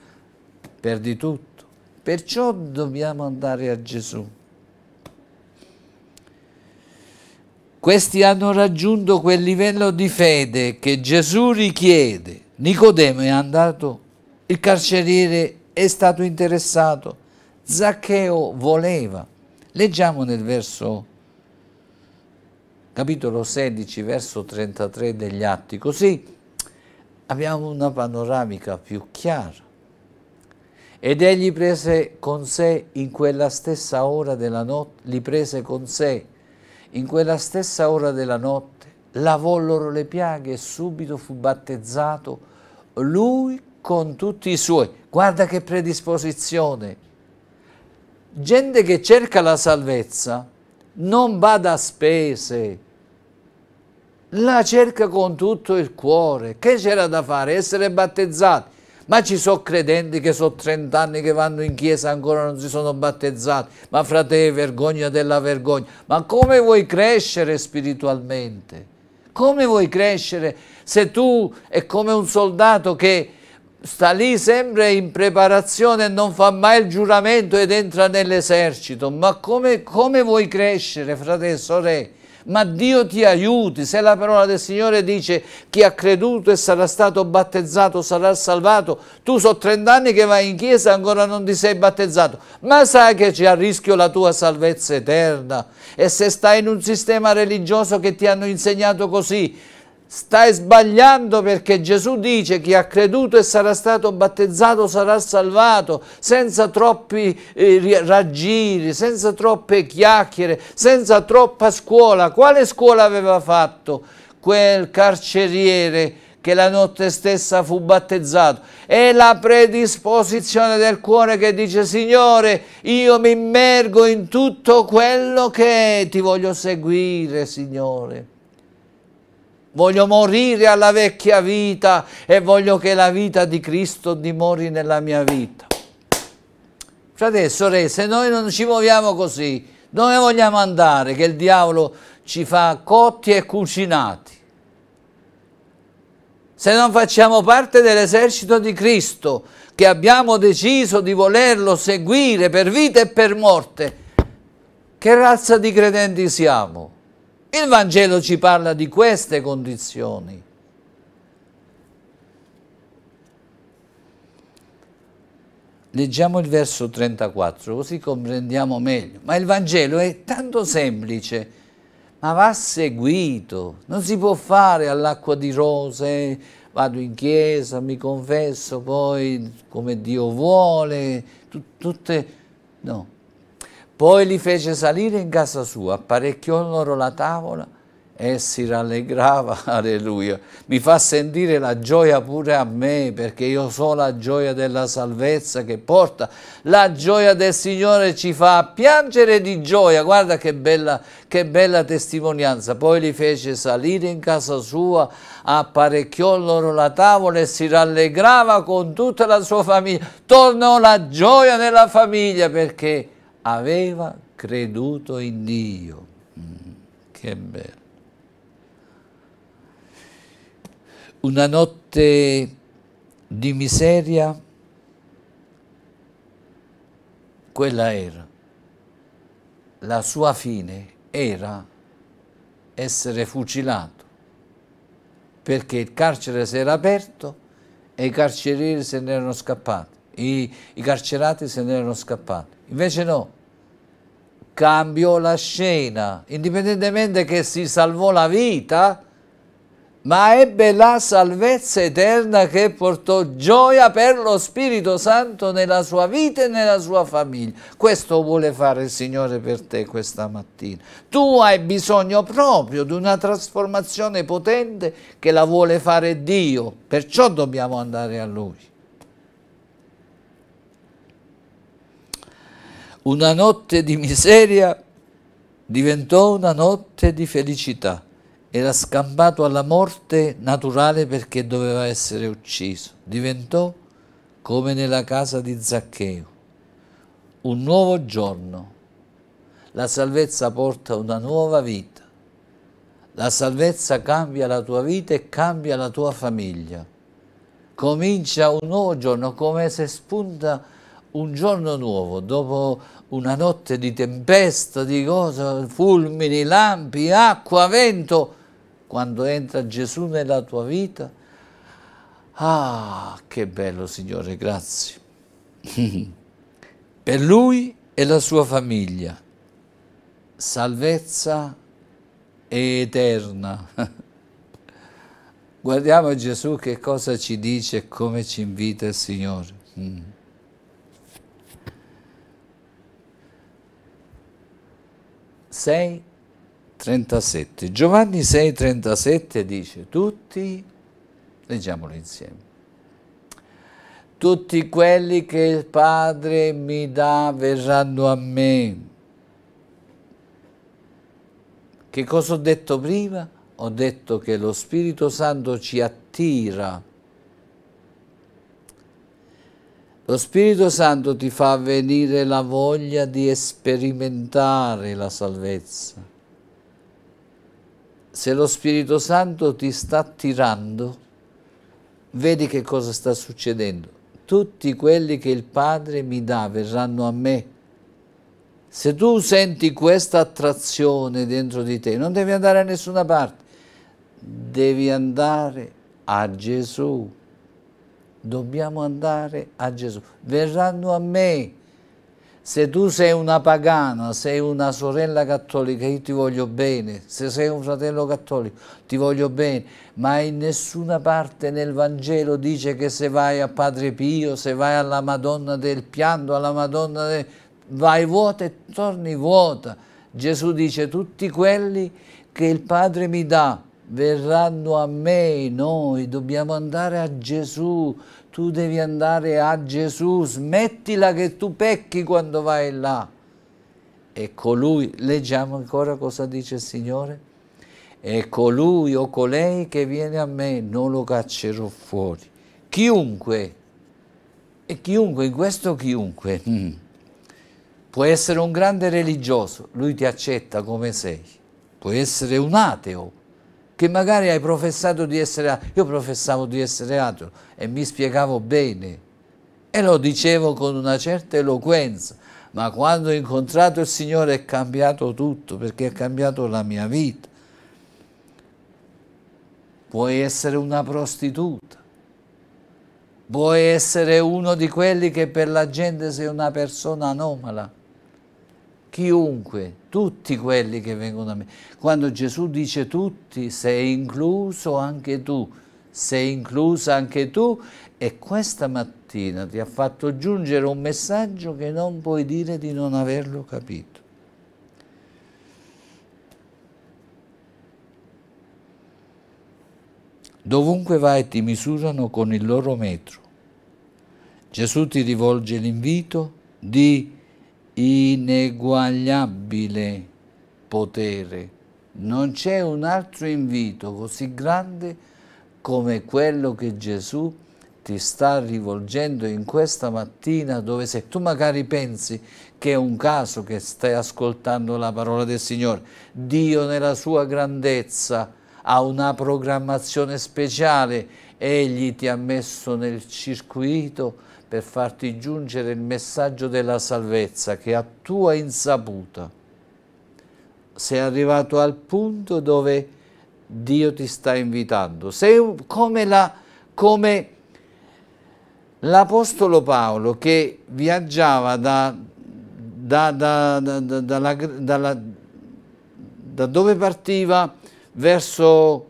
Speaker 1: perdi tutto. Perciò dobbiamo andare a Gesù. Questi hanno raggiunto quel livello di fede che Gesù richiede. Nicodemo è andato, il carceriere è stato interessato, Zaccheo voleva. Leggiamo nel verso capitolo 16, verso 33 degli Atti, così abbiamo una panoramica più chiara. Ed egli prese con sé in quella stessa ora della notte, li prese con sé in quella stessa ora della notte, lavò loro le piaghe e subito fu battezzato lui con tutti i suoi. Guarda che predisposizione! Gente che cerca la salvezza non bada a spese, la cerca con tutto il cuore. Che c'era da fare? Essere battezzati. Ma ci sono credenti che sono 30 anni che vanno in chiesa e ancora non si sono battezzati. Ma fratello, vergogna della vergogna. Ma come vuoi crescere spiritualmente? Come vuoi crescere se tu è come un soldato che sta lì sempre in preparazione e non fa mai il giuramento ed entra nell'esercito? Ma come, come vuoi crescere, fratello e sorella? ma Dio ti aiuti. Se la parola del Signore dice chi ha creduto e sarà stato battezzato sarà salvato, tu so 30 anni che vai in chiesa e ancora non ti sei battezzato, ma sai che c'è a rischio la tua salvezza eterna. E se stai in un sistema religioso che ti hanno insegnato così, stai sbagliando perché Gesù dice chi ha creduto e sarà stato battezzato sarà salvato senza troppi eh, raggiri, senza troppe chiacchiere, senza troppa scuola. Quale scuola aveva fatto quel carceriere che la notte stessa fu battezzato? È la predisposizione del cuore che dice Signore io mi immergo in tutto quello che è, ti voglio seguire Signore. Voglio morire alla vecchia vita e voglio che la vita di Cristo dimori nella mia vita. Fratelli e sorelle, se noi non ci muoviamo così, dove vogliamo andare che il diavolo ci fa cotti e cucinati? Se non facciamo parte dell'esercito di Cristo, che abbiamo deciso di volerlo seguire per vita e per morte, che razza di credenti siamo? Il Vangelo ci parla di queste condizioni. Leggiamo il verso 34 così comprendiamo meglio. Ma il Vangelo è tanto semplice, ma va seguito. Non si può fare all'acqua di rose, vado in chiesa, mi confesso, poi come Dio vuole, tutte... No, poi li fece salire in casa sua, apparecchiò loro la tavola e si rallegrava, alleluia. Mi fa sentire la gioia pure a me, perché io so la gioia della salvezza che porta. La gioia del Signore ci fa piangere di gioia. Guarda che bella, che bella testimonianza. Poi li fece salire in casa sua, apparecchiò loro la tavola e si rallegrava con tutta la sua famiglia. Tornò la gioia nella famiglia perché aveva creduto in Dio. Mm, che bello. Una notte di miseria, quella era. La sua fine era essere fucilato, perché il carcere si era aperto e i carcerieri se ne erano scappati, i, i carcerati se ne erano scappati. Invece no, cambiò la scena, indipendentemente che si salvò la vita, ma ebbe la salvezza eterna che portò gioia per lo Spirito Santo nella sua vita e nella sua famiglia. Questo vuole fare il Signore per te questa mattina. Tu hai bisogno proprio di una trasformazione potente che la vuole fare Dio, perciò dobbiamo andare a Lui. una notte di miseria diventò una notte di felicità. Era scampato alla morte naturale perché doveva essere ucciso. Diventò come nella casa di Zaccheo. Un nuovo giorno. La salvezza porta una nuova vita. La salvezza cambia la tua vita e cambia la tua famiglia. Comincia un nuovo giorno come se spunta un giorno nuovo, dopo una notte di tempesta, di cose, fulmini, lampi, acqua, vento, quando entra Gesù nella tua vita, ah, che bello Signore, grazie. per lui e la sua famiglia, salvezza eterna. Guardiamo Gesù che cosa ci dice e come ci invita il Signore. Mm. 6,37. Giovanni 6,37 dice, tutti, leggiamolo insieme, tutti quelli che il Padre mi dà verranno a me. Che cosa ho detto prima? Ho detto che lo Spirito Santo ci attira Lo Spirito Santo ti fa venire la voglia di sperimentare la salvezza. Se lo Spirito Santo ti sta tirando, vedi che cosa sta succedendo. Tutti quelli che il Padre mi dà verranno a me. Se tu senti questa attrazione dentro di te, non devi andare a nessuna parte, devi andare a Gesù. Dobbiamo andare a Gesù. Verranno a me. Se tu sei una pagana, sei una sorella cattolica, io ti voglio bene. Se sei un fratello cattolico, ti voglio bene. Ma in nessuna parte nel Vangelo dice che se vai a Padre Pio, se vai alla Madonna del Pianto, alla Madonna del... vai vuota e torni vuota. Gesù dice tutti quelli che il Padre mi dà verranno a me, noi dobbiamo andare a Gesù, tu devi andare a Gesù, smettila che tu pecchi quando vai là. E colui, leggiamo ancora cosa dice il Signore, e colui o colei che viene a me non lo caccerò fuori. Chiunque, e chiunque, in questo chiunque, mm, può essere un grande religioso, lui ti accetta come sei, può essere un ateo, che magari hai professato di essere ateo. Io professavo di essere ateo e mi spiegavo bene e lo dicevo con una certa eloquenza, ma quando ho incontrato il Signore è cambiato tutto perché è cambiato la mia vita. Puoi essere una prostituta, puoi essere uno di quelli che per la gente sei una persona anomala, chiunque tutti quelli che vengono a me. Quando Gesù dice tutti, sei incluso anche tu, sei inclusa anche tu e questa mattina ti ha fatto giungere un messaggio che non puoi dire di non averlo capito. Dovunque vai ti misurano con il loro metro. Gesù ti rivolge l'invito di ineguagliabile potere. Non c'è un altro invito così grande come quello che Gesù ti sta rivolgendo in questa mattina dove se tu magari pensi che è un caso che stai ascoltando la parola del Signore, Dio nella sua grandezza ha una programmazione speciale, Egli ti ha messo nel circuito per farti giungere il messaggio della salvezza che a tua insaputa sei arrivato al punto dove Dio ti sta invitando. Sei come l'Apostolo Paolo che viaggiava da, da, da, da dove partiva verso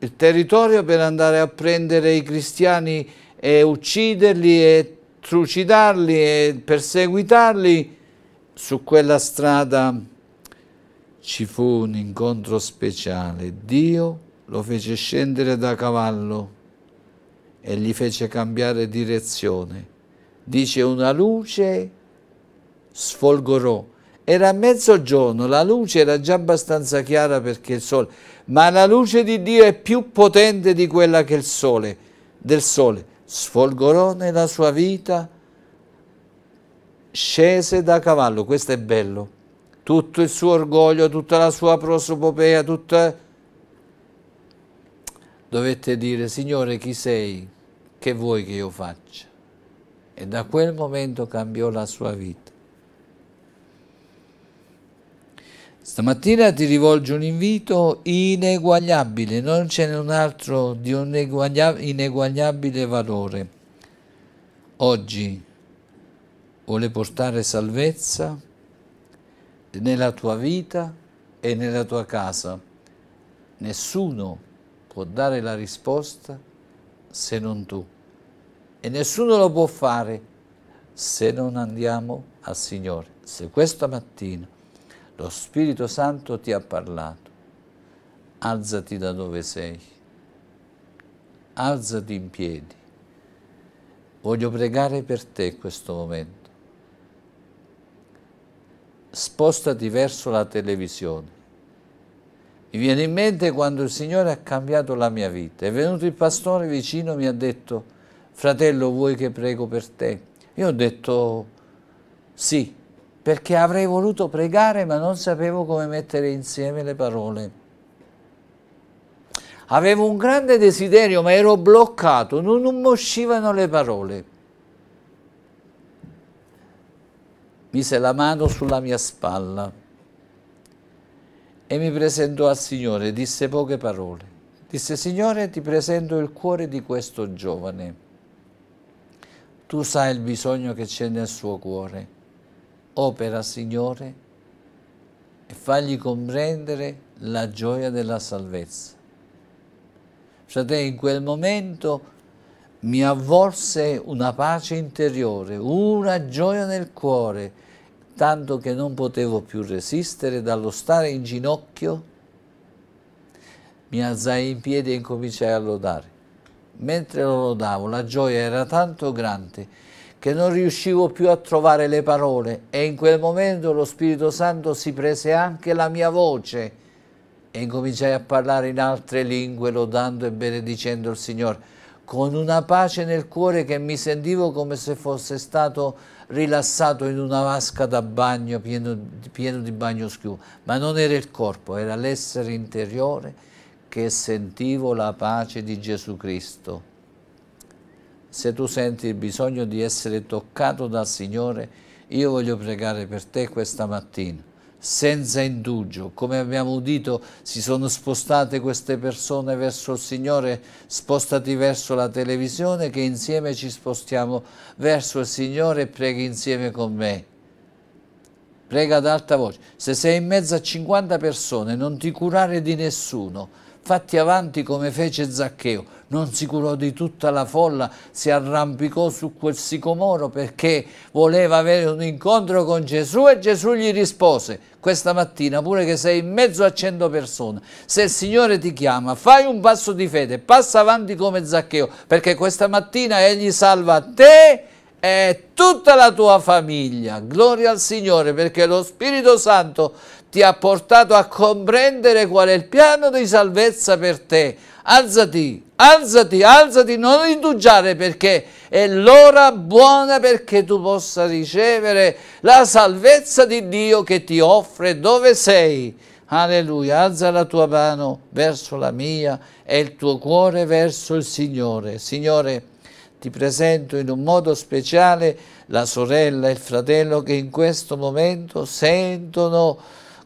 Speaker 1: il territorio per andare a prendere i cristiani e ucciderli e trucidarli e perseguitarli, su quella strada ci fu un incontro speciale. Dio lo fece scendere da cavallo e gli fece cambiare direzione. Dice una luce sfolgorò. Era mezzogiorno, la luce era già abbastanza chiara perché il sole, ma la luce di Dio è più potente di quella che il sole, del sole sfolgorò nella sua vita, scese da cavallo, questo è bello, tutto il suo orgoglio, tutta la sua prosopopea, tutta... dovette dire, Signore chi sei, che vuoi che io faccia? E da quel momento cambiò la sua vita. Stamattina ti rivolge un invito ineguagliabile, non ce n'è un altro di un ineguagliabile valore. Oggi vuole portare salvezza nella tua vita e nella tua casa. Nessuno può dare la risposta se non tu. E nessuno lo può fare se non andiamo al Signore. Se questa mattina lo Spirito Santo ti ha parlato. Alzati da dove sei, alzati in piedi. Voglio pregare per te questo momento. Spostati verso la televisione. Mi viene in mente quando il Signore ha cambiato la mia vita. È venuto il pastore vicino e mi ha detto, fratello, vuoi che prego per te? Io ho detto, sì, perché avrei voluto pregare ma non sapevo come mettere insieme le parole. Avevo un grande desiderio ma ero bloccato, non, non uscivano le parole. Mise la mano sulla mia spalla e mi presentò al Signore, disse poche parole. Disse, Signore, ti presento il cuore di questo giovane. Tu sai il bisogno che c'è nel suo cuore Opera, Signore, e fagli comprendere la gioia della salvezza. Fratelli, in quel momento mi avvolse una pace interiore, una gioia nel cuore, tanto che non potevo più resistere dallo stare in ginocchio. Mi alzai in piedi e incominciai a lodare. Mentre lo lodavo, la gioia era tanto grande che non riuscivo più a trovare le parole e in quel momento lo Spirito Santo si prese anche la mia voce e incominciai a parlare in altre lingue lodando e benedicendo il Signore con una pace nel cuore che mi sentivo come se fosse stato rilassato in una vasca da bagno pieno, pieno di bagno schiumo. Ma non era il corpo, era l'essere interiore che sentivo la pace di Gesù Cristo. Se tu senti il bisogno di essere toccato dal Signore, io voglio pregare per te questa mattina senza indugio. Come abbiamo udito, si sono spostate queste persone verso il Signore, spostati verso la televisione, che insieme ci spostiamo verso il Signore e preghi insieme con me. Prega ad alta voce. Se sei in mezzo a 50 persone, non ti curare di nessuno fatti avanti come fece Zaccheo, non si curò di tutta la folla, si arrampicò su quel sicomoro perché voleva avere un incontro con Gesù e Gesù gli rispose questa mattina pure che sei in mezzo a cento persone, se il Signore ti chiama fai un passo di fede, passa avanti come Zaccheo perché questa mattina Egli salva te e tutta la tua famiglia, gloria al Signore perché lo Spirito Santo ti ha portato a comprendere qual è il piano di salvezza per te. Alzati, alzati, alzati, non indugiare perché è l'ora buona perché tu possa ricevere la salvezza di Dio che ti offre dove sei. Alleluia, alza la tua mano verso la mia e il tuo cuore verso il Signore. Signore, ti presento in un modo speciale la sorella e il fratello che in questo momento sentono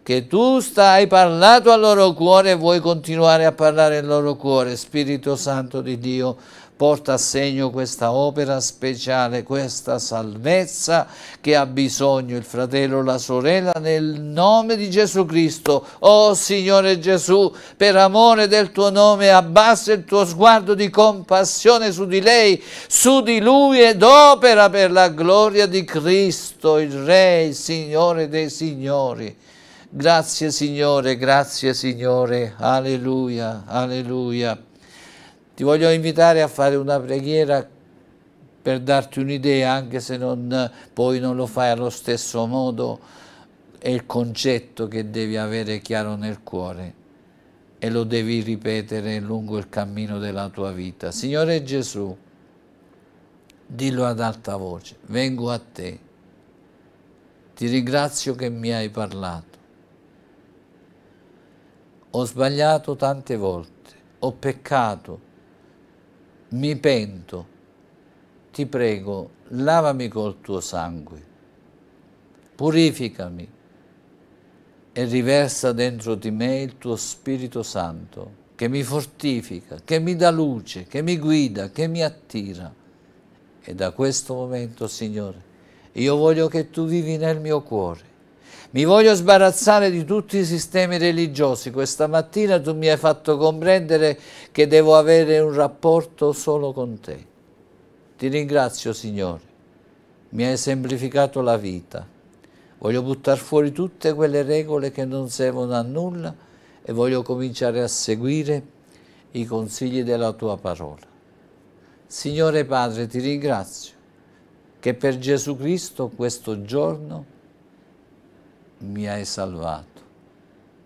Speaker 1: che tu stai parlando al loro cuore e vuoi continuare a parlare al loro cuore. Spirito Santo di Dio, porta a segno questa opera speciale, questa salvezza che ha bisogno il fratello, la sorella, nel nome di Gesù Cristo. Oh Signore Gesù, per amore del tuo nome, abbassa il tuo sguardo di compassione su di lei, su di lui ed opera per la gloria di Cristo, il Re, il Signore dei Signori. Grazie Signore, grazie Signore, alleluia, alleluia. Ti voglio invitare a fare una preghiera per darti un'idea, anche se non, poi non lo fai allo stesso modo, è il concetto che devi avere chiaro nel cuore e lo devi ripetere lungo il cammino della tua vita. Signore Gesù, dillo ad alta voce, vengo a te, ti ringrazio che mi hai parlato ho sbagliato tante volte, ho peccato, mi pento, ti prego, lavami col tuo sangue, purificami e riversa dentro di me il tuo Spirito Santo, che mi fortifica, che mi dà luce, che mi guida, che mi attira. E da questo momento, Signore, io voglio che tu vivi nel mio cuore mi voglio sbarazzare di tutti i sistemi religiosi. Questa mattina tu mi hai fatto comprendere che devo avere un rapporto solo con te. Ti ringrazio, Signore. Mi hai semplificato la vita. Voglio buttare fuori tutte quelle regole che non servono a nulla e voglio cominciare a seguire i consigli della tua parola. Signore Padre, ti ringrazio che per Gesù Cristo questo giorno mi hai salvato.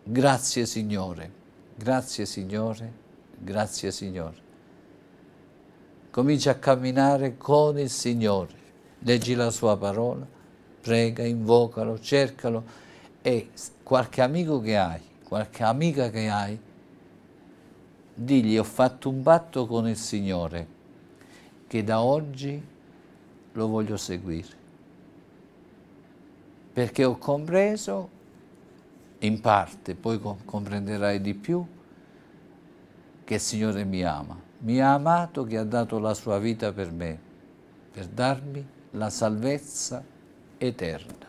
Speaker 1: Grazie Signore, grazie Signore, grazie Signore. Comincia a camminare con il Signore, leggi la sua parola, prega, invocalo, cercalo e qualche amico che hai, qualche amica che hai, digli ho fatto un patto con il Signore che da oggi lo voglio seguire perché ho compreso in parte, poi comprenderai di più, che il Signore mi ama. Mi ha amato che ha dato la sua vita per me, per darmi la salvezza eterna.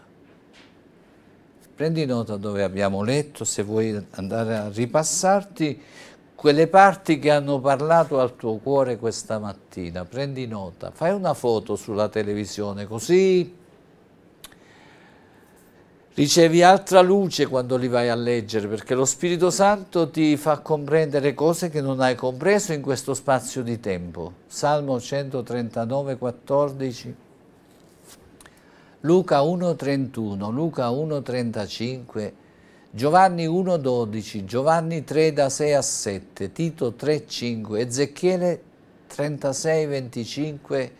Speaker 1: Prendi nota dove abbiamo letto, se vuoi andare a ripassarti, quelle parti che hanno parlato al tuo cuore questa mattina. Prendi nota, fai una foto sulla televisione così ricevi altra luce quando li vai a leggere, perché lo Spirito Santo ti fa comprendere cose che non hai compreso in questo spazio di tempo. Salmo 139, 14, Luca 1, 31, Luca 1, 35, Giovanni 1, 12, Giovanni 3, da 6 a 7, Tito 3, 5, Ezechiele 36, 25,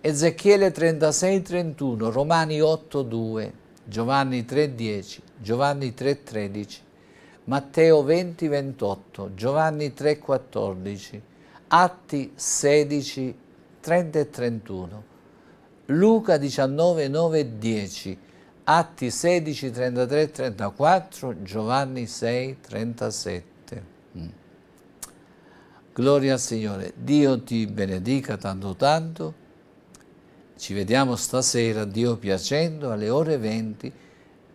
Speaker 1: Ezechiele 36, 31, Romani 8, 2, Giovanni 3,10, Giovanni 3,13, Matteo 20,28, Giovanni 3,14, Atti 16, 30 e 31, Luca 19, 9 e 10, Atti 16, 33 e 34, Giovanni 6, 37. Mm. Gloria al Signore. Dio ti benedica tanto tanto ci vediamo stasera, Dio piacendo, alle ore 20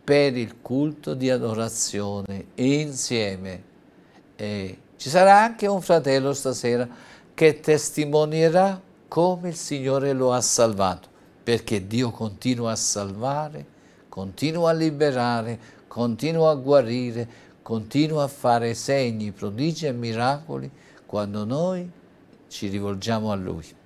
Speaker 1: per il culto di adorazione insieme. E ci sarà anche un fratello stasera che testimonierà come il Signore lo ha salvato, perché Dio continua a salvare, continua a liberare, continua a guarire, continua a fare segni, prodigi e miracoli quando noi ci rivolgiamo a Lui.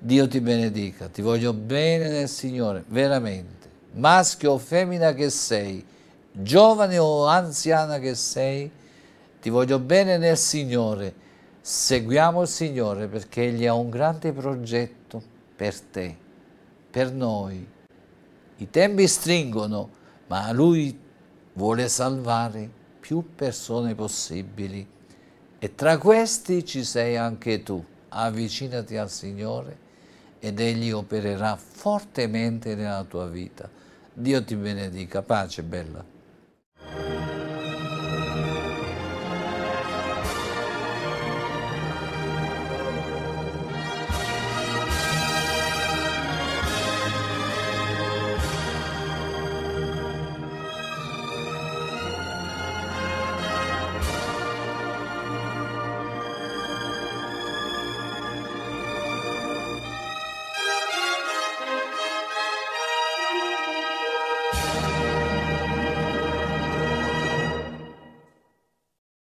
Speaker 1: Dio ti benedica, ti voglio bene nel Signore, veramente, maschio o femmina che sei, giovane o anziana che sei, ti voglio bene nel Signore, seguiamo il Signore perché Egli ha un grande progetto per te, per noi. I tempi stringono, ma Lui vuole salvare più persone possibili e tra questi ci sei anche tu avvicinati al Signore ed Egli opererà fortemente nella tua vita. Dio ti benedica. Pace, bella.